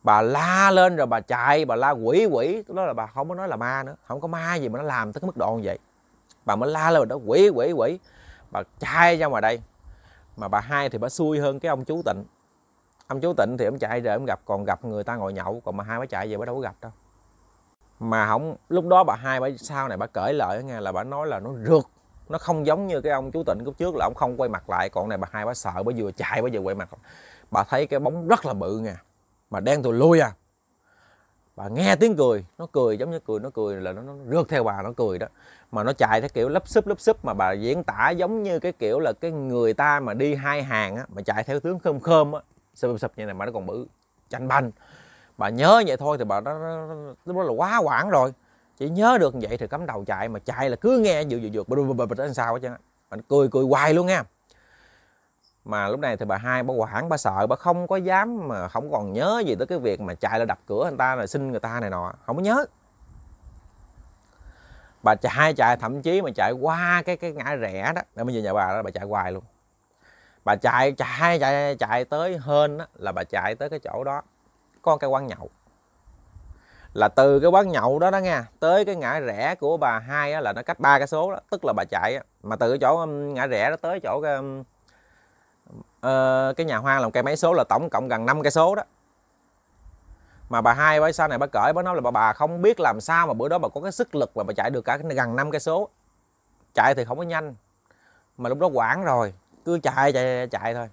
Speaker 1: bà la lên rồi bà chạy bà la quỷ quỷ đó là bà không có nói là ma nữa không có ma gì mà nó làm tới cái mức độ như vậy bà mới la lên đó quỷ quỷ quỷ bà chạy ra ngoài đây mà bà hai thì bà xui hơn cái ông chú tịnh ông chú tịnh thì ông chạy rồi ông gặp còn gặp người ta ngồi nhậu còn mà hai bà chạy về bà đâu có gặp đâu mà không lúc đó bà hai bà sau này bà cởi lại nghe là bà nói là nó rượt nó không giống như cái ông chú tịnh lúc trước là ông không quay mặt lại còn này bà hai bà sợ bà vừa chạy bà vừa quay mặt bà thấy cái bóng rất là bự nha mà đen tùi lui à bà nghe tiếng cười nó cười giống như cười nó cười là nó, nó rượt theo bà nó cười đó mà nó chạy theo kiểu lấp xúp lấp xúp mà bà diễn tả giống như cái kiểu là cái người ta mà đi hai hàng á mà chạy theo tướng khơm khơm á sập sụp như này mà nó còn bự chanh banh bà nhớ vậy thôi thì bà đó lúc đó là quá hoảng rồi chỉ nhớ được vậy thì cắm đầu chạy mà chạy là cứ nghe dự dự dự bà bà làm sao hết trơn bà cười cười hoài luôn nha mà lúc này thì bà hai bà hoảng bà sợ bà không có dám mà không còn nhớ gì tới cái việc mà chạy là đập cửa người ta là xin người ta này nọ không có nhớ bà chạy chạy thậm chí mà chạy qua cái cái ngã rẽ đó để bây giờ nhà bà đó bà chạy hoài luôn bà chạy chạy chạy chạy tới hên đó, là bà chạy tới cái chỗ đó có cái quán nhậu là từ cái quán nhậu đó đó nha tới cái ngã rẽ của bà hai là nó cách ba cái số đó tức là bà chạy á. mà từ cái chỗ um, ngã rẽ đó tới chỗ cái uh, cái nhà hoa làm cây mấy số là tổng cộng gần 5 cái số đó mà bà hai bà sau này bà cởi bà nói là bà bà không biết làm sao mà bữa đó bà có cái sức lực mà bà chạy được cả gần 5 cái số chạy thì không có nhanh mà lúc đó quản rồi cứ chạy chạy chạy thôi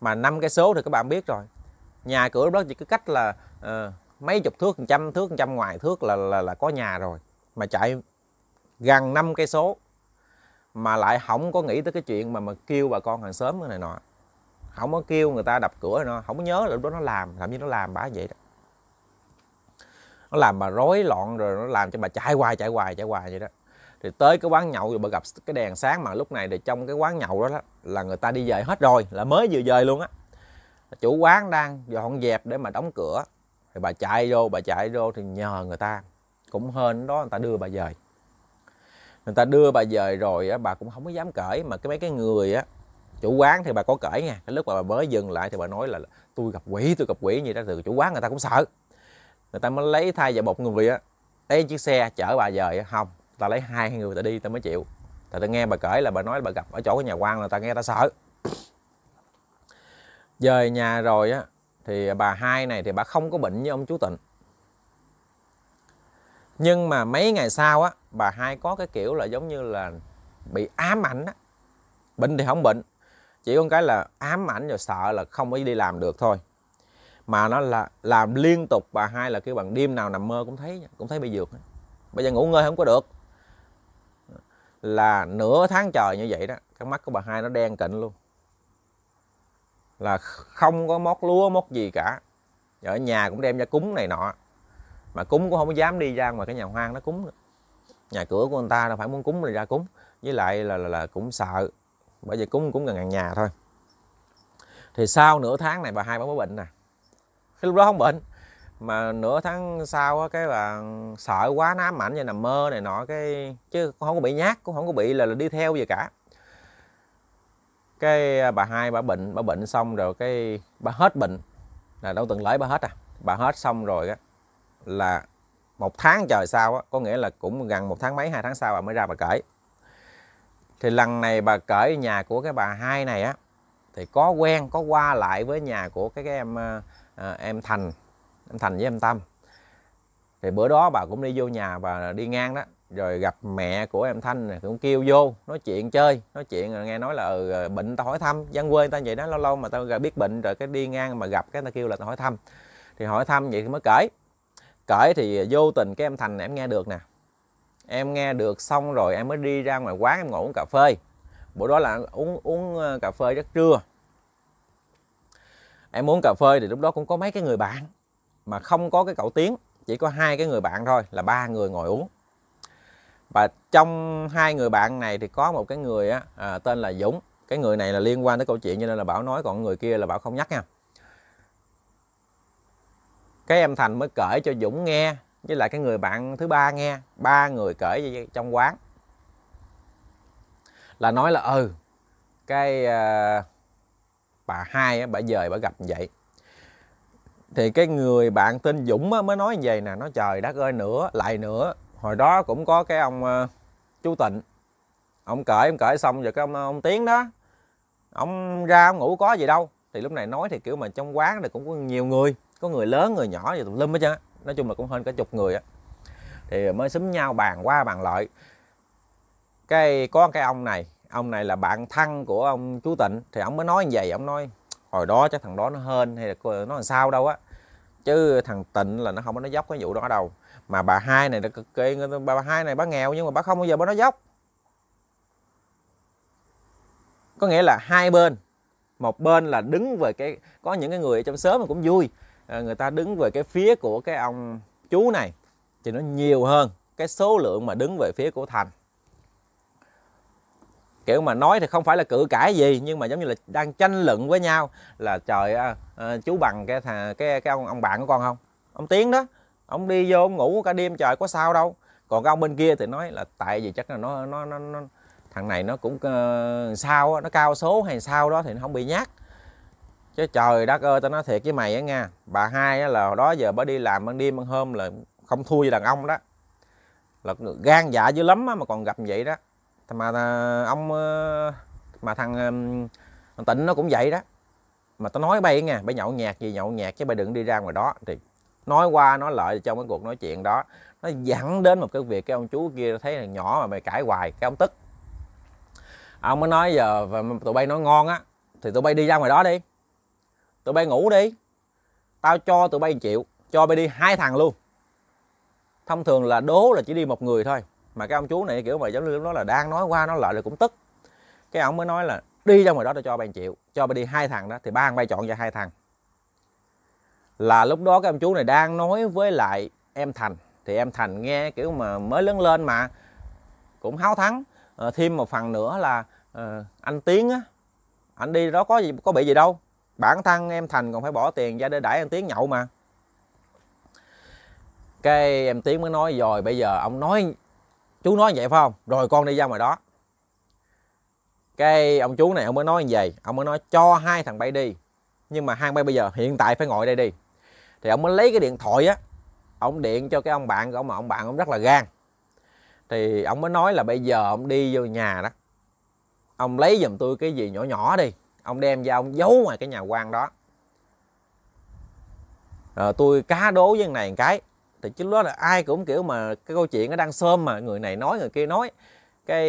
Speaker 1: mà năm cái số thì các bạn biết rồi nhà cửa đó chỉ có cách là uh, mấy chục thước trăm thước trăm ngoài thước là là là có nhà rồi mà chạy gần năm cây số mà lại không có nghĩ tới cái chuyện mà mà kêu bà con hàng xóm cái này nọ không có kêu người ta đập cửa nó không có nhớ là lúc đó nó làm làm như nó làm bà vậy đó nó làm bà rối loạn rồi nó làm cho bà chạy hoài chạy hoài chạy hoài vậy đó thì tới cái quán nhậu rồi bà gặp cái đèn sáng mà lúc này thì trong cái quán nhậu đó, đó là người ta đi về hết rồi là mới vừa về luôn á chủ quán đang dọn dẹp để mà đóng cửa thì bà chạy vô bà chạy vô thì nhờ người ta cũng hên đó người ta đưa bà dời người ta đưa bà dời rồi á bà cũng không có dám cởi mà cái mấy cái người á chủ quán thì bà có cởi nha cái lúc mà bà mới dừng lại thì bà nói là tôi gặp quỷ tôi gặp quỷ như đó từ chủ quán người ta cũng sợ người ta mới lấy thay và bột người á lấy chiếc xe chở bà dời không ta lấy hai người ta đi ta mới chịu tại ta nghe bà cởi là bà nói là bà gặp ở chỗ cái nhà quan là ta nghe ta sợ về nhà rồi á thì bà hai này thì bà không có bệnh như ông chú Tịnh nhưng mà mấy ngày sau á bà hai có cái kiểu là giống như là bị ám ảnh á bệnh thì không bệnh chỉ có cái là ám ảnh rồi sợ là không có đi làm được thôi mà nó là làm liên tục bà hai là kêu bằng đêm nào nằm mơ cũng thấy cũng thấy bị dược bây giờ ngủ ngơi không có được là nửa tháng trời như vậy đó cái mắt của bà hai nó đen kịnh luôn là không có mót lúa mót gì cả ở nhà cũng đem ra cúng này nọ mà cúng cũng không có dám đi ra ngoài cái nhà hoang nó cúng nữa. nhà cửa của người ta là phải muốn cúng là ra cúng với lại là, là là cũng sợ bởi vì cúng cũng gần gần nhà thôi thì sau nửa tháng này bà hai bà mới bệnh nè cái lúc đó không bệnh mà nửa tháng sau cái bà sợ quá nám ảnh và nằm mơ này nọ cái chứ không có bị nhát cũng không có bị là, là đi theo gì cả cái à, bà hai bà bệnh bà bệnh xong rồi cái bà hết bệnh là đâu từng lấy bà hết à bà hết xong rồi á là một tháng trời sau á có nghĩa là cũng gần một tháng mấy hai tháng sau bà mới ra bà cởi thì lần này bà cởi nhà của cái bà hai này á thì có quen có qua lại với nhà của cái, cái em à, à, em thành em thành với em tâm thì bữa đó bà cũng đi vô nhà và đi ngang đó rồi gặp mẹ của em thanh này cũng kêu vô nói chuyện chơi nói chuyện nghe nói là ừ, bệnh tao hỏi thăm dân quê tao vậy đó lâu lâu mà tao biết bệnh rồi cái đi ngang mà gặp cái tao kêu là tao hỏi thăm thì hỏi thăm vậy thì mới cởi cởi thì vô tình cái em thành này em nghe được nè em nghe được xong rồi em mới đi ra ngoài quán em ngồi uống cà phê bữa đó là uống uống ờ, cà phê rất trưa em uống cà phê thì lúc đó cũng có mấy cái người bạn mà không có cái cậu tiếng chỉ có hai cái người bạn thôi là ba người ngồi uống và trong hai người bạn này thì có một cái người á, à, tên là Dũng cái người này là liên quan tới câu chuyện cho nên là Bảo nói còn người kia là Bảo không nhắc nha cái em Thành mới kể cho Dũng nghe với lại cái người bạn thứ ba nghe ba người kể trong quán là nói là ừ cái à, bà hai á, bà dời bà gặp vậy thì cái người bạn tên Dũng á, mới nói như vậy nè nó trời đất ơi nữa lại nữa hồi đó cũng có cái ông uh, chú tịnh ông cởi ông cởi xong rồi cái ông, ông tiến đó ông ra ông ngủ có gì đâu thì lúc này nói thì kiểu mà trong quán này cũng có nhiều người có người lớn người nhỏ gì tùm lum hết trơn nói chung là cũng hơn cả chục người á thì mới xúm nhau bàn qua bàn lợi cái có cái ông này ông này là bạn thân của ông chú tịnh thì ông mới nói như vậy ông nói hồi đó chắc thằng đó nó hên hay là nó làm sao đâu á chứ thằng tịnh là nó không có nó dốc cái vụ đó đâu mà bà hai này là cực kỳ bà hai này bà nghèo nhưng mà bà không bao giờ bà nói dốc có nghĩa là hai bên một bên là đứng về cái có những cái người trong sớm cũng vui à, người ta đứng về cái phía của cái ông chú này thì nó nhiều hơn cái số lượng mà đứng về phía của thành kiểu mà nói thì không phải là cự cãi gì nhưng mà giống như là đang tranh luận với nhau là trời à, chú bằng cái thà, cái cái ông ông bạn của con không ông tiến đó ông đi vô ông ngủ cả đêm trời có sao đâu còn cái ông bên kia thì nói là tại vì chắc là nó nó nó, nó thằng này nó cũng uh, sao nó cao số hay sao đó thì nó không bị nhát chứ trời đất ơi tao nói thiệt với mày á nha bà hai á, là đó giờ bà đi làm ban đêm ban hôm là không thua gì đàn ông đó là gan dạ dữ lắm á, mà còn gặp vậy đó mà ờ, ông ờ, mà thằng, thằng tịnh nó cũng vậy đó mà tao nói bay nha bay nhậu nhạc gì nhậu nhạc chứ bay đừng đi ra ngoài đó thì nói qua nói lại trong cái cuộc nói chuyện đó nó dẫn đến một cái việc cái ông chú kia thấy là nhỏ mà mày cãi hoài cái ông tức ông mới nói giờ và tụi bay nói ngon á thì tụi bay đi ra ngoài đó đi tụi bay ngủ đi tao cho tụi bay chịu cho bay đi hai thằng luôn thông thường là đố là chỉ đi một người thôi mà cái ông chú này kiểu mà giống như nó là đang nói qua nó lại là cũng tức cái ông mới nói là đi ra ngoài đó để cho bay chịu cho bay đi hai thằng đó thì ba thằng bay chọn ra hai thằng là lúc đó các ông chú này đang nói với lại em thành thì em thành nghe kiểu mà mới lớn lên mà cũng háo thắng à, thêm một phần nữa là à, anh tiến á anh đi đó có gì có bị gì đâu bản thân em thành còn phải bỏ tiền ra để đãi anh tiến nhậu mà cái em tiến mới nói rồi bây giờ ông nói chú nói vậy phải không rồi con đi ra ngoài đó cái ông chú này ông mới nói như vậy ông mới nói cho hai thằng bay đi nhưng mà hai bay bây giờ hiện tại phải ngồi đây đi thì ông mới lấy cái điện thoại á ông điện cho cái ông bạn của ông mà ông bạn ông rất là gan thì ông mới nói là bây giờ ông đi vô nhà đó ông lấy giùm tôi cái gì nhỏ nhỏ đi ông đem ra ông giấu ngoài cái nhà quan đó à, tôi cá đố với này một cái thì chứ đó là ai cũng kiểu mà cái câu chuyện nó đang xôm mà người này nói người kia nói cái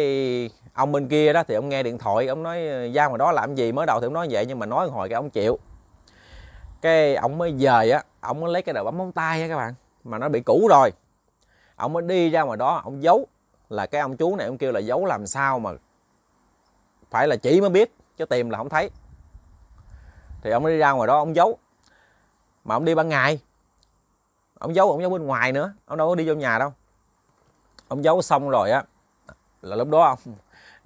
Speaker 1: ông bên kia đó thì ông nghe điện thoại ông nói ra ờ, ngoài đó làm gì mới đầu thì ông nói vậy nhưng mà nói hồi cái ông chịu cái ông mới dời á ổng lấy cái đầu bấm móng tay á các bạn mà nó bị cũ rồi ông mới đi ra ngoài đó ông giấu là cái ông chú này ông kêu là giấu làm sao mà phải là chỉ mới biết chứ tìm là không thấy thì ông đi ra ngoài đó ông giấu mà ông đi ban ngày ông giấu ông giấu bên ngoài nữa ông đâu có đi vô nhà đâu ông giấu xong rồi á là lúc đó ông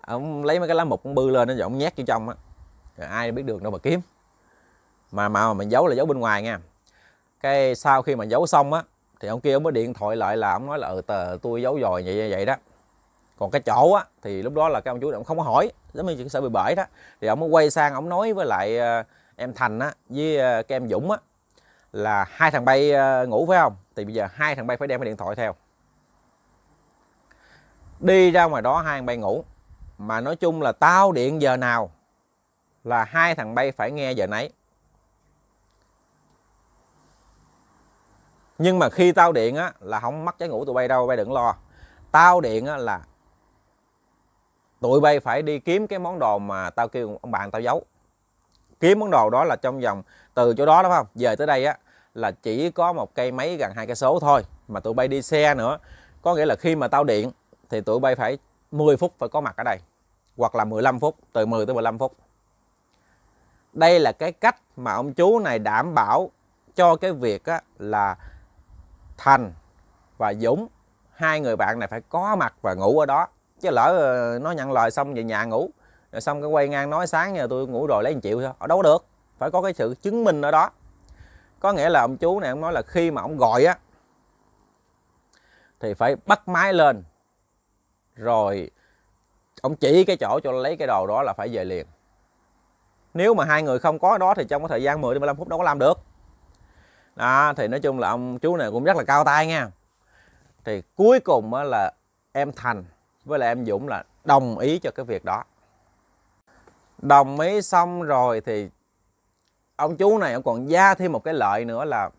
Speaker 1: ông lấy mấy cái lá mục ông bư lên nó rồi ông nhét vô trong á ai biết được đâu mà kiếm mà mà mình giấu là giấu bên ngoài nha cái sau khi mà giấu xong á thì ông kia ông mới điện thoại lại là ông nói là ừ tờ, tôi giấu dòi vậy vậy, đó còn cái chỗ á thì lúc đó là cái ông chú ông không có hỏi giống như sợ bị 17 đó thì ông mới quay sang ông nói với lại ờ, em thành á với ờ, cái em dũng á là hai thằng bay ờ, ngủ phải không thì bây giờ hai thằng bay phải đem cái điện thoại theo đi ra ngoài đó hai thằng bay ngủ mà nói chung là tao điện giờ nào là hai thằng bay phải nghe giờ nấy nhưng mà khi tao điện á là không mắc cháy ngủ tụi bay đâu bay đừng lo tao điện á là tụi bay phải đi kiếm cái món đồ mà tao kêu ông bạn tao giấu kiếm món đồ đó là trong vòng từ chỗ đó đúng không về tới đây á là chỉ có một cây máy gần hai cây số thôi mà tụi bay đi xe nữa có nghĩa là khi mà tao điện thì tụi bay phải 10 phút phải có mặt ở đây hoặc là 15 phút từ 10 tới 15 phút đây là cái cách mà ông chú này đảm bảo cho cái việc á, là Thành và Dũng hai người bạn này phải có mặt và ngủ ở đó chứ lỡ ờ, nó nhận lời xong về nhà ngủ rồi xong cái quay ngang nói sáng giờ tôi ngủ rồi lấy một triệu thôi ở đâu được phải có cái sự chứng minh ở đó có nghĩa là ông chú này ông nói là khi mà ông gọi á thì phải bắt máy lên rồi ông chỉ cái chỗ cho lấy cái đồ đó là phải về liền nếu mà hai người không có đó thì trong cái thời gian 10 đến 15 phút đâu có làm được đó thì nói chung là ông chú này cũng rất là cao tay nha thì cuối cùng á, là em thành với lại em dũng là đồng ý cho cái việc đó đồng ý xong rồi thì ông chú này ông còn gia thêm một cái lợi nữa là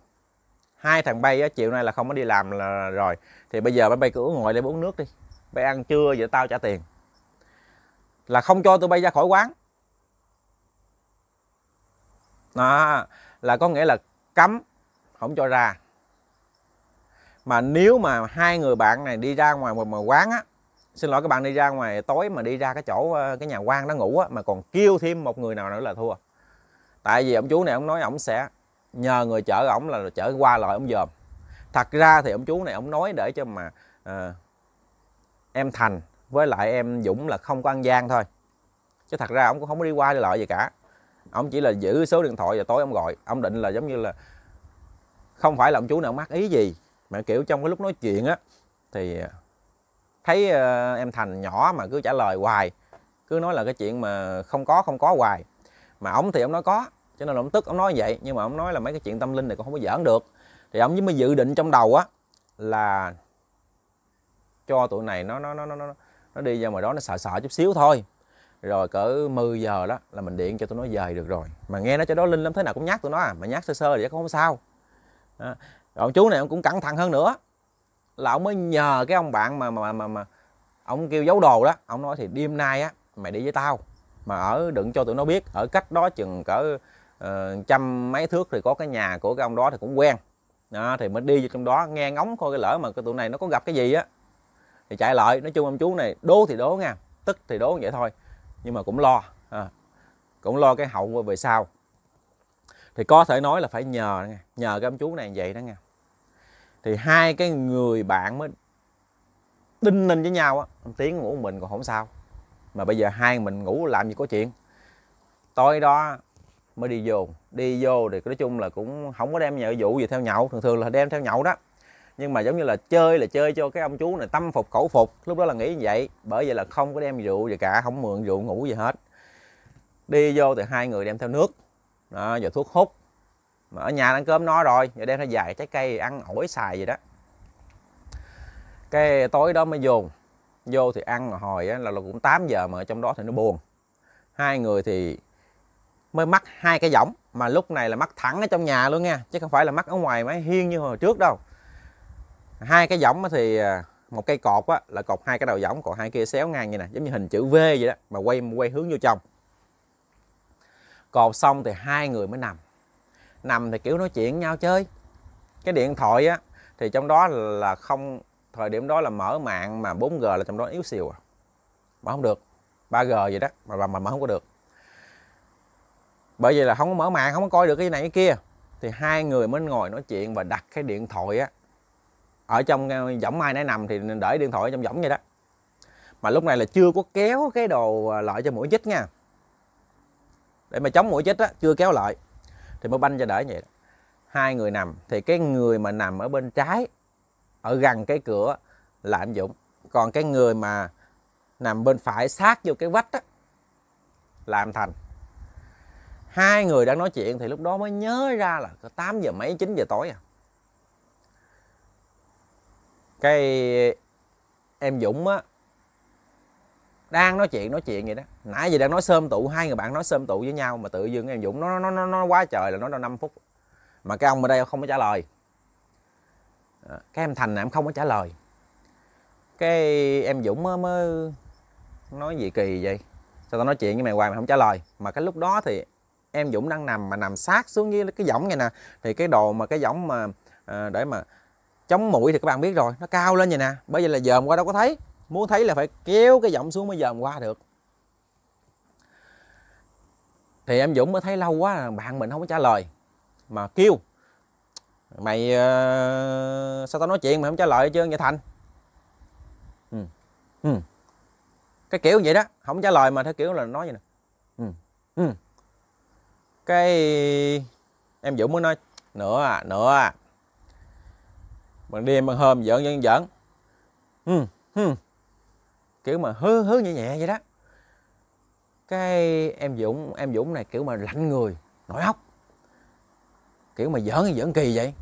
Speaker 1: hai thằng bay á, chiều nay là không có đi làm là rồi thì bây giờ bay bay cứ ngồi đây uống nước đi bay ăn trưa vậy tao trả tiền là không cho tụi bay ra khỏi quán đó là có nghĩa là cấm không cho ra mà nếu mà hai người bạn này đi ra ngoài một mà quán á xin lỗi các bạn đi ra ngoài tối mà đi ra cái chỗ ờ, cái nhà quan đó ngủ á mà còn kêu thêm một người nào nữa là thua tại vì ông chú này ông nói ông sẽ nhờ người chở ổng là chở qua lại ông dòm thật ra thì ông chú này ông nói để cho mà à, em thành với lại em dũng là không có ăn gian thôi chứ thật ra ông cũng không có đi qua đi lại gì cả ông chỉ là giữ số điện thoại và tối ông gọi ông định là giống như là không phải là ông chú nào mắc ý gì mà kiểu trong cái lúc nói chuyện á thì à, thấy uh, em thành nhỏ mà cứ trả lời hoài cứ nói là cái chuyện mà không có không có hoài mà ổng thì ông nói có cho nên là ông tức ông nói vậy nhưng mà ông nói là mấy cái chuyện tâm linh này con không có giỡn được thì ông với mới dự định trong đầu á là cho tụi này nó nó nó nó nó đi ra ngoài đó nó sợ sợ chút xíu thôi rồi cỡ 10 giờ đó là mình điện cho tụi nó về được rồi mà nghe nó cho đó linh lắm thế nào cũng nhắc tụi nó à mà nhắc sơ sơ thì chắc không sao à, còn chú này cũng cẩn thận hơn nữa là ông mới nhờ cái ông bạn mà mà mà, mà ông kêu giấu đồ đó ông nói thì đêm nay á mày đi với tao mà ở đừng cho tụi nó biết ở cách đó chừng cỡ uh, trăm mấy thước thì có cái nhà của cái ông đó thì cũng quen đó, thì mới đi vô trong đó nghe ngóng coi cái lỡ mà cái tụi này nó có gặp cái gì á thì chạy lại nói chung ông chú này đố thì đố nha tức thì đố vậy thôi nhưng mà cũng lo à, cũng lo cái hậu về sau thì có thể nói là phải nhờ nhờ cái ông chú này vậy đó nha thì hai cái người bạn mới đinh ninh với nhau á ông tiến ngủ mình còn không sao mà bây giờ hai mình ngủ làm gì có chuyện tối đó mới đi vô đi vô thì nói chung là cũng không có đem nhờ vụ gì theo nhậu thường thường là đem theo nhậu đó nhưng mà giống như là chơi là chơi cho cái ông chú này tâm phục khẩu phục lúc đó là nghĩ như vậy bởi vậy là không có đem rượu gì cả không mượn rượu ngủ gì hết đi vô thì hai người đem theo nước đó, rồi thuốc hút mà ở nhà ăn cơm no rồi giờ đem ra dài trái cây ăn ổi xài gì đó cái tối đó mới vô vô thì ăn mà hồi là, là cũng 8 giờ mà ở trong đó thì nó buồn hai người thì mới mắc hai cái võng mà lúc này là mắc thẳng ở trong nhà luôn nha chứ không phải là mắc ở ngoài mái hiên như hồi trước đâu hai cái võng thì à, một cây cột á, là cột hai cái đầu võng còn hai kia xéo ngang như nè giống như hình chữ V vậy đó mà quay quay hướng vô trong cột xong thì hai người mới nằm nằm thì kiểu nói chuyện nhau chơi cái điện thoại á thì trong đó là không thời điểm đó là mở mạng mà 4G là trong đó yếu xìu à mà không được 3G vậy đó mà mà, mà không có được bởi vậy là không có mở mạng không có coi được cái này cái kia thì hai người mới ngồi nói chuyện và đặt cái điện thoại á ở trong ờ, võng mai nãy nằm thì để điện thoại ở trong võng vậy đó mà lúc này là chưa có kéo cái đồ ờ, lợi cho mũi chích nha để mà chống mũi chích á chưa kéo lại thì mới banh cho đỡ vậy hai người nằm thì cái người mà nằm ở bên trái ở gần cái cửa là anh Dũng còn cái người mà nằm bên phải sát vô cái vách á là anh Thành hai người đang nói chuyện thì lúc đó mới nhớ ra là 8 giờ mấy 9 giờ tối à cái em Dũng á đang nói chuyện nói chuyện vậy đó nãy giờ đang nói sơm tụ hai người bạn nói sơm tụ với nhau mà tự dưng em dũng nó nó nó nó quá trời là nó đâu năm phút mà cái ông ở đây không có trả lời ờ, cái em thành này em không có trả lời cái em dũng mới, mới nói gì kỳ vậy sao tao nói chuyện với mày hoài mày không trả lời mà cái lúc đó thì em dũng đang nằm mà nằm sát xuống với cái võng này nè thì cái đồ mà cái võng mà ờ, để mà chống mũi thì các bạn biết rồi nó cao lên vậy nè bây giờ là dòm qua đâu có thấy muốn thấy là phải kéo cái giọng xuống mới dòm qua được thì em Dũng mới thấy lâu quá bạn mình không có trả lời mà kêu mày uh, sao tao nói chuyện mà không trả lời chứ nghe Thành ừ. Ừ. cái kiểu vậy đó không trả lời mà theo kiểu là nói vậy nè ừ. Ừ. cái em Dũng mới nói nữa à nữa à bằng đi em hôm giỡn giỡn giỡn ừ. Ừ kiểu mà hớ hớ nhẹ nhẹ vậy đó cái em dũng em dũng này kiểu mà lạnh người nổi hốc kiểu mà giỡn giỡn kỳ vậy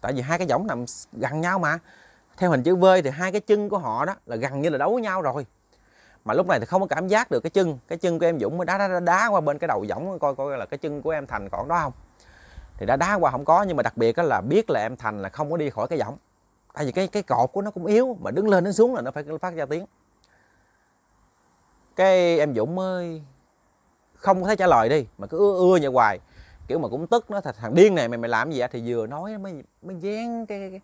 Speaker 1: tại vì hai cái võng nằm gần nhau mà theo hình chữ V thì hai cái chân của họ đó là gần như là đấu với nhau rồi mà lúc này thì không có cảm giác được cái chân cái chân của em Dũng mới đá đá, đá, đá qua bên cái đầu võng coi coi là cái chân của em Thành còn đó không thì đã đá qua không có nhưng mà đặc biệt là biết là em Thành là không có đi khỏi cái võng tại vì cái cái cột của nó cũng yếu mà đứng lên đứng xuống là nó phải phát ra tiếng cái em dũng mới không có thấy trả lời đi mà cứ ưa ưa như hoài kiểu mà cũng tức nó thật thằng điên này mày mày làm gì vậy thì vừa nói mới mới dán cái cái,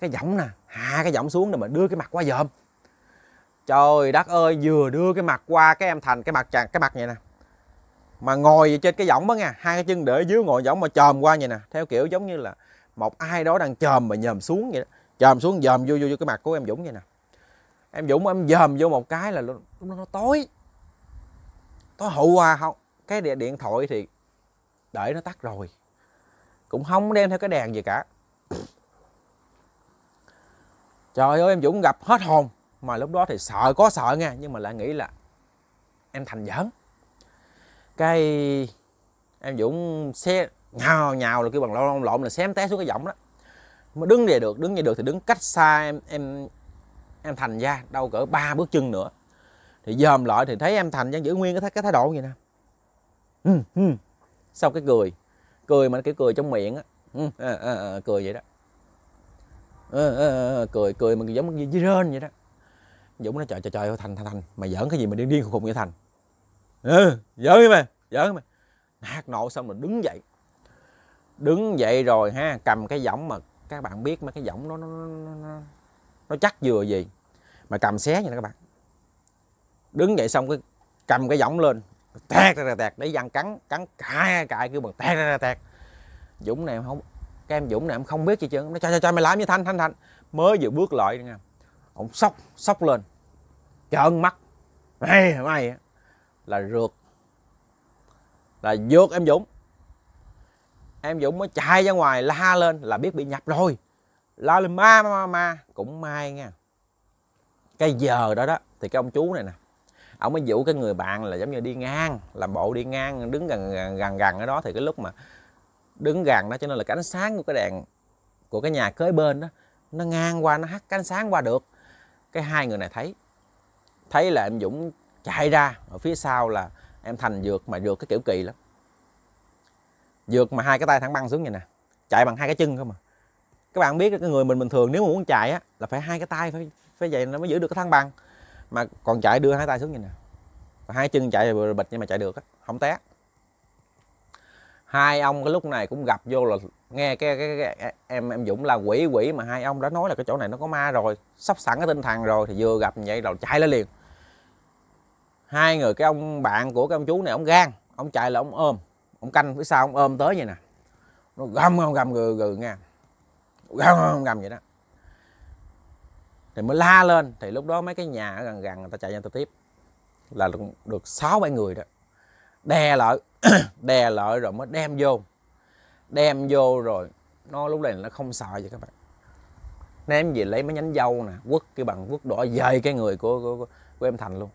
Speaker 1: cái giọng nè hạ cái giọng xuống rồi mà đưa cái mặt qua dòm trời đất ơi vừa đưa cái mặt qua cái em thành cái mặt chàng cái mặt vậy nè mà ngồi trên cái giọng đó nha hai cái chân để dưới ngồi giọng mà chòm qua vậy nè theo kiểu giống như là một ai đó đang chòm mà nhòm xuống vậy đó dòm xuống dòm vô vô vô cái mặt của em dũng vậy nè em dũng em dòm vô một cái là lúc nó, nó tối tối hậu qua không cái điện thoại thì để nó tắt rồi cũng không đem theo cái đèn gì cả trời ơi em dũng gặp hết hồn mà lúc đó thì sợ có sợ nha nhưng mà lại nghĩ là em thành giỡn cái em dũng xe nhào nhào là kêu bằng lộn lộn là xém té xuống cái giọng đó mà đứng về được đứng về được thì đứng cách xa em em em thành ra đâu cỡ ba bước chân nữa thì dòm lại thì thấy em thành vẫn giữ nguyên cái, thái, cái thái độ vậy nè sau ừ, ừ. cái cười cười mà cái cười trong miệng á ừ, ờ, ờ, ờ, cười vậy đó cười cười mà giống như dưới rên vậy đó dũng nó trời trời trời thành thành thành mày giỡn cái gì mà điên điên khùng khùng vậy thành ừ, giỡn mày giỡn với mày hát nộ xong rồi đứng dậy đứng dậy rồi ha cầm cái giỏng mà các bạn biết mà cái giọng nó nó, nó, nó chắc vừa gì mà cầm xé như đó các bạn đứng dậy xong cái cầm cái giọng lên tẹt ra tẹt để dằn cắn cắn cãi cãi kêu bằng tẹt ra tẹt dũng này em không cái em dũng này em không biết gì chứ nó cho cho cho mày làm như thanh thanh thanh mới vừa bước lại nha ông sốc sốc lên trợn mắt mày mày là rượt là vượt em dũng em dũng mới chạy ra ngoài la lên là biết bị nhập rồi la lên ma ma ma cũng may nha cái giờ đó đó thì cái ông chú này nè ông mới dụ cái người bạn là giống như đi ngang làm bộ đi ngang đứng gần gần gần, gần ở đó thì cái lúc mà đứng gần đó cho nên là cái ánh sáng của cái đèn của cái nhà kế bên đó nó ngang qua nó hắt cái ánh sáng qua được cái hai người này thấy thấy là em dũng chạy ra ở phía sau là em thành dược mà dược cái kiểu kỳ lắm vượt mà hai cái tay thẳng băng xuống vậy nè chạy bằng hai cái chân không mà các bạn biết cái người mình bình thường nếu mà muốn chạy á là phải hai cái tay phải phải vậy nó mới giữ được cái thăng bằng mà còn chạy đưa hai tay xuống như nè còn hai chân chạy rồi bịch nhưng mà chạy được á không té hai ông cái lúc này cũng gặp vô là nghe cái, cái, cái, cái em em Dũng là quỷ quỷ mà hai ông đã nói là cái chỗ này nó có ma rồi sắp sẵn cái tinh thần rồi thì vừa gặp như vậy rồi chạy lên liền hai người cái ông bạn của cái ông chú này ông gan ông chạy là ông ôm ông canh phía sau ông ôm tới vậy nè nó gầm gầm gầm gừ gừ nha gầm gầm gầm vậy đó thì mới la lên thì lúc đó mấy cái nhà ở gần gần người ta chạy ra người ta tiếp là được, được 6 7 người đó đè lợi đè lợi rồi mới đem vô đem vô rồi nó lúc này nó không sợ vậy các bạn ném gì lấy mấy nhánh dâu nè quất cái bằng quất đỏ dời cái người của, của, của, của em thành luôn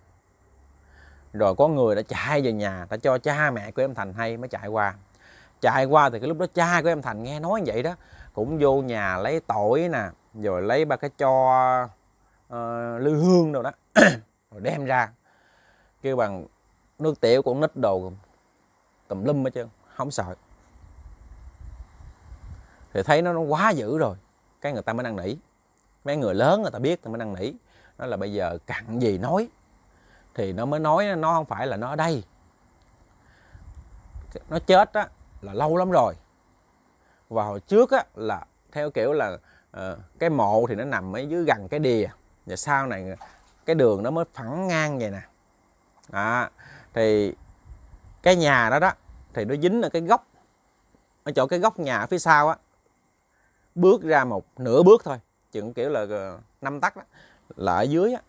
Speaker 1: rồi có người đã chạy về nhà đã cho cha mẹ của em thành hay mới chạy qua chạy qua thì cái lúc đó cha của em thành nghe nói vậy đó cũng vô nhà lấy tỏi nè rồi lấy ba cái cho uh, lư hương đâu đó rồi đem ra kêu bằng nước tiểu cũng nít đồ tùm lum hết trơn không sợ thì thấy nó, nó quá dữ rồi cái người ta mới năn nỉ mấy người lớn người ta biết người ta mới năn nỉ nó là bây giờ cặn gì nói thì nó mới nói nó không phải là nó ở đây nó chết á là lâu lắm rồi và hồi trước á là theo kiểu là uh, cái mộ thì nó nằm ở dưới gần cái đìa và sau này cái đường nó mới phẳng ngang vậy nè đó. thì cái nhà đó đó thì nó dính ở cái góc ở chỗ cái góc nhà phía sau á bước ra một nửa bước thôi chừng kiểu là ờ, năm tắc đó là ở dưới á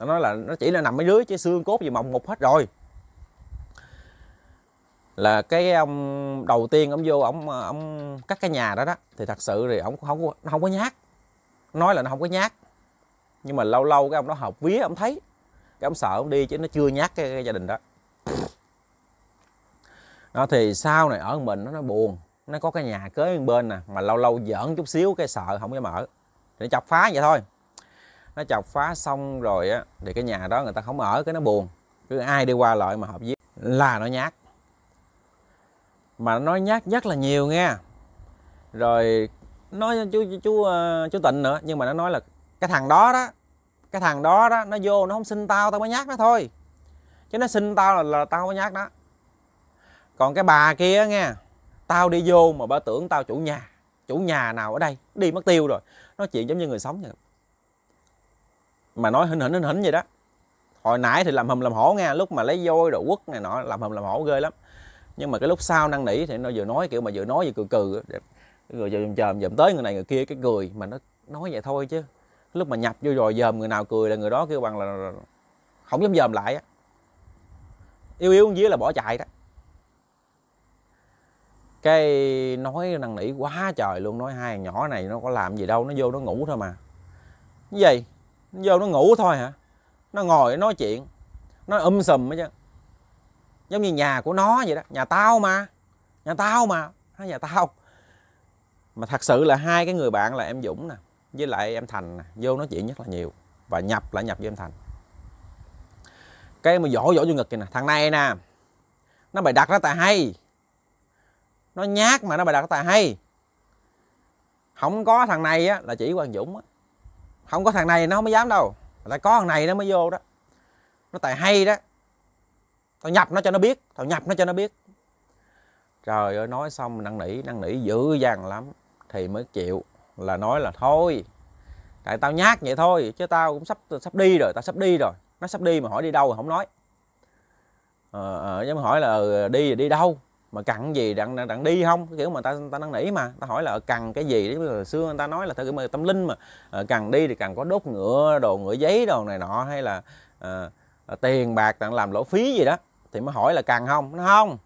Speaker 1: nó nói là nó chỉ là nằm ở dưới chứ xương cốt gì mỏng mục hết rồi là cái ông đầu tiên ông vô ông ông cắt cái nhà đó đó thì thật sự thì ông không nó không có nhát nói là nó không có nhát nhưng mà lâu lâu cái ông đó học vía ông thấy cái ông sợ ông đi chứ nó chưa nhát cái, cái gia đình đó nó thì sau này ở mình nó, nó buồn nó có cái nhà kế bên, nè mà lâu lâu giỡn chút xíu cái sợ không dám mở thì chọc phá vậy thôi nó chọc phá xong rồi á thì cái nhà đó người ta không ở cái nó buồn cứ ai đi qua lại mà hợp giết là nó nhát mà nó nhát rất là nhiều nghe rồi nói chú chú chú, ờ, chú tịnh nữa nhưng mà nó nói là cái thằng đó đó cái thằng đó đó nó vô nó không xin tao tao mới nhát nó thôi chứ nó xin tao là, là tao mới nhát nó còn cái bà kia nghe tao đi vô mà bà tưởng tao chủ nhà chủ nhà nào ở đây đi mất tiêu rồi nói chuyện giống như người sống vậy mà nói hình hình hình hình vậy đó hồi nãy thì làm hầm làm hổ nghe lúc mà lấy voi đồ quất này nọ làm hầm làm hổ ghê lắm nhưng mà cái lúc sau năn nỉ thì nó vừa nói kiểu mà vừa nói vừa cười cười rồi giờ dòm dòm tới người này người kia cái cười mà nó nói vậy thôi chứ lúc mà nhập vô rồi dòm người nào cười là người đó kêu bằng là không dám dòm lại á yếu yếu dưới là bỏ chạy đó cái nói năn nỉ quá trời luôn nói hai nhỏ này nó có làm gì đâu nó vô nó ngủ thôi mà như vậy vô nó ngủ thôi hả nó ngồi nói chuyện nó um sùm hết chứ giống như nhà của nó vậy đó nhà tao mà nhà tao mà nó nhà tao mà thật sự là hai cái người bạn là em dũng nè với lại em thành nè vô nói chuyện rất là nhiều và nhập lại nhập với em thành cái mà dỗ dỗ vô ngực kìa nè thằng này nè nó bày đặt ra tài hay nó nhát mà nó bày đặt ra tài hay không có thằng này á là chỉ quang dũng á không có thằng này nó không dám đâu tại có thằng này nó mới vô đó nó tài hay đó tao nhập nó cho nó biết tao nhập nó cho nó biết trời ơi nói xong năn nỉ năn nỉ dữ dằn lắm thì mới chịu là nói là thôi tại tao nhát vậy thôi chứ tao cũng sắp sắp đi rồi tao sắp đi rồi nó sắp đi mà hỏi đi đâu rồi không nói ờ à, à, hỏi là ờ, đi đi đâu mà cần gì đặng đặng, đi không kiểu mà ta ta đang nỉ mà ta hỏi là ờ, cần cái gì đấy hồi xưa người ta nói là theo kiểu mà tâm linh mà à, cần đi thì cần có đốt ngựa đồ ngựa giấy đồ này nọ hay là à, tiền bạc đặng làm lỗ phí gì đó thì mới hỏi là cần không nó không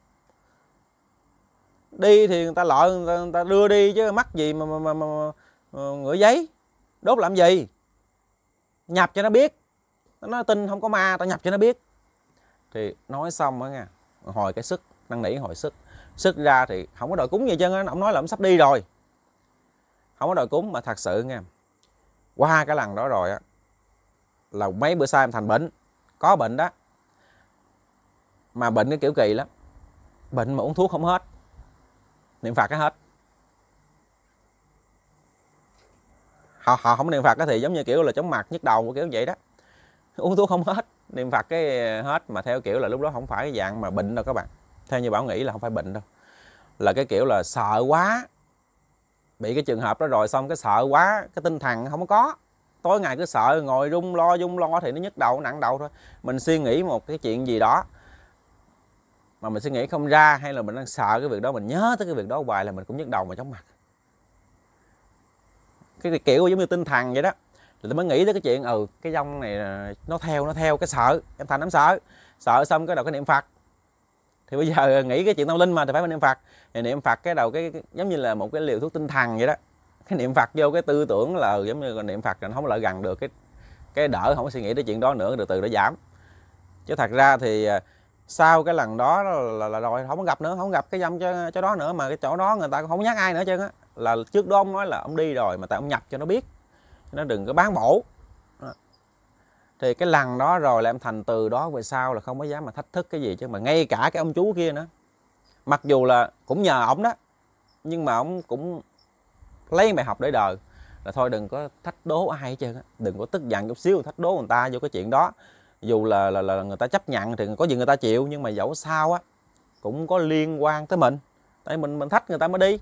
Speaker 1: đi thì người ta lợi người ta, người ta đưa đi chứ mắc gì mà, mà, mà, mà, mà ngựa giấy đốt làm gì nhập cho nó biết nó tin không có ma tao nhập cho nó biết thì nói xong á nha hồi cái sức năn nỉ hồi sức sức ra thì không có đòi cúng gì chứ ông nói là ông sắp đi rồi không có đòi cúng mà thật sự nghe qua cái lần đó rồi á là mấy bữa sau em thành bệnh có bệnh đó mà bệnh cái kiểu kỳ lắm bệnh mà uống thuốc không hết niệm phật cái hết họ họ không niệm phật cái thì giống như kiểu là chống mặt nhức đầu kiểu vậy đó uống thuốc không hết niệm phật cái hết mà theo kiểu là lúc đó không phải dạng mà bệnh đâu các bạn theo như bảo nghĩ là không phải bệnh đâu là cái kiểu là sợ quá bị cái trường hợp đó rồi xong cái sợ quá cái tinh thần không có tối ngày cứ sợ ngồi rung lo rung lo thì nó nhức đầu nặng đầu thôi mình suy nghĩ một cái chuyện gì đó mà mình suy nghĩ không ra hay là mình đang sợ cái việc đó mình nhớ tới cái việc đó hoài là mình cũng nhức đầu mà chóng mặt cái kiểu giống như tinh thần vậy đó là tôi mới nghĩ tới cái chuyện ừ cái dông này à, nó theo nó theo cái sợ em thành em sợ sợ xong cái đầu cái niệm phật thì bây giờ nghĩ cái chuyện tâm linh mà thì phải niệm phật thì niệm phật cái đầu cái, giống như là một cái liều thuốc tinh thần vậy đó cái niệm phật vô cái tư tưởng là ừ, giống như niệm phật là nó không lại gần được cái cái đỡ không có suy nghĩ tới chuyện đó nữa từ từ nó giảm chứ thật ra thì à, sau cái lần đó là, là rồi không có gặp nữa không gặp cái dâm cho cho đó nữa mà cái chỗ đó người ta cũng không nhắc ai nữa chứ á là trước đó ông nói là ông đi rồi mà tại ông nhập cho nó biết nó đừng có bán bổ thì cái lần đó rồi là em thành từ đó về sau là không có dám mà thách thức cái gì chứ mà ngay cả cái ông chú kia nữa mặc dù là cũng nhờ ổng đó nhưng mà ổng cũng lấy bài học để đời là thôi đừng có thách đố ai hết trơn đừng có tức giận chút xíu thách đố người ta vô cái chuyện đó dù là, là là người ta chấp nhận thì có gì người ta chịu nhưng mà dẫu sao á cũng có liên quan tới mình tại mình mình thách người ta mới đi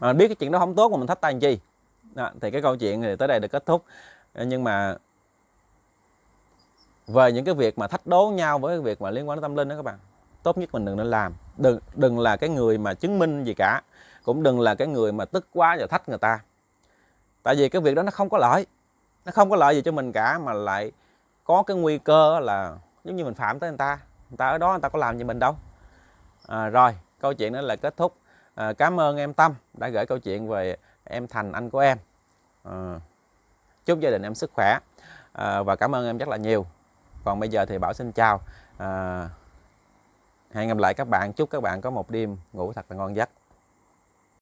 Speaker 1: mà biết cái chuyện đó không tốt mà mình thách ta làm chi đó, thì cái câu chuyện thì tới đây được kết thúc Ờ, nhưng mà về những cái việc mà thách đố nhau với cái việc mà liên quan đến tâm linh đó các bạn tốt nhất mình đừng nên làm đừng đừng là cái người mà chứng minh gì cả cũng đừng là cái người mà tức quá và thách người ta tại vì cái việc đó nó không có lợi nó không có lợi gì cho mình cả mà lại có cái nguy cơ là giống như mình phạm tới người ta người ta ở đó người ta có làm gì mình đâu à, rồi câu chuyện đó là kết thúc à, cảm ơn em tâm đã gửi câu chuyện về em thành anh của em à chúc gia đình em sức khỏe à, và cảm ơn em rất là nhiều còn bây giờ thì bảo xin chào à, hẹn gặp lại các bạn chúc các bạn có một đêm ngủ thật là ngon giấc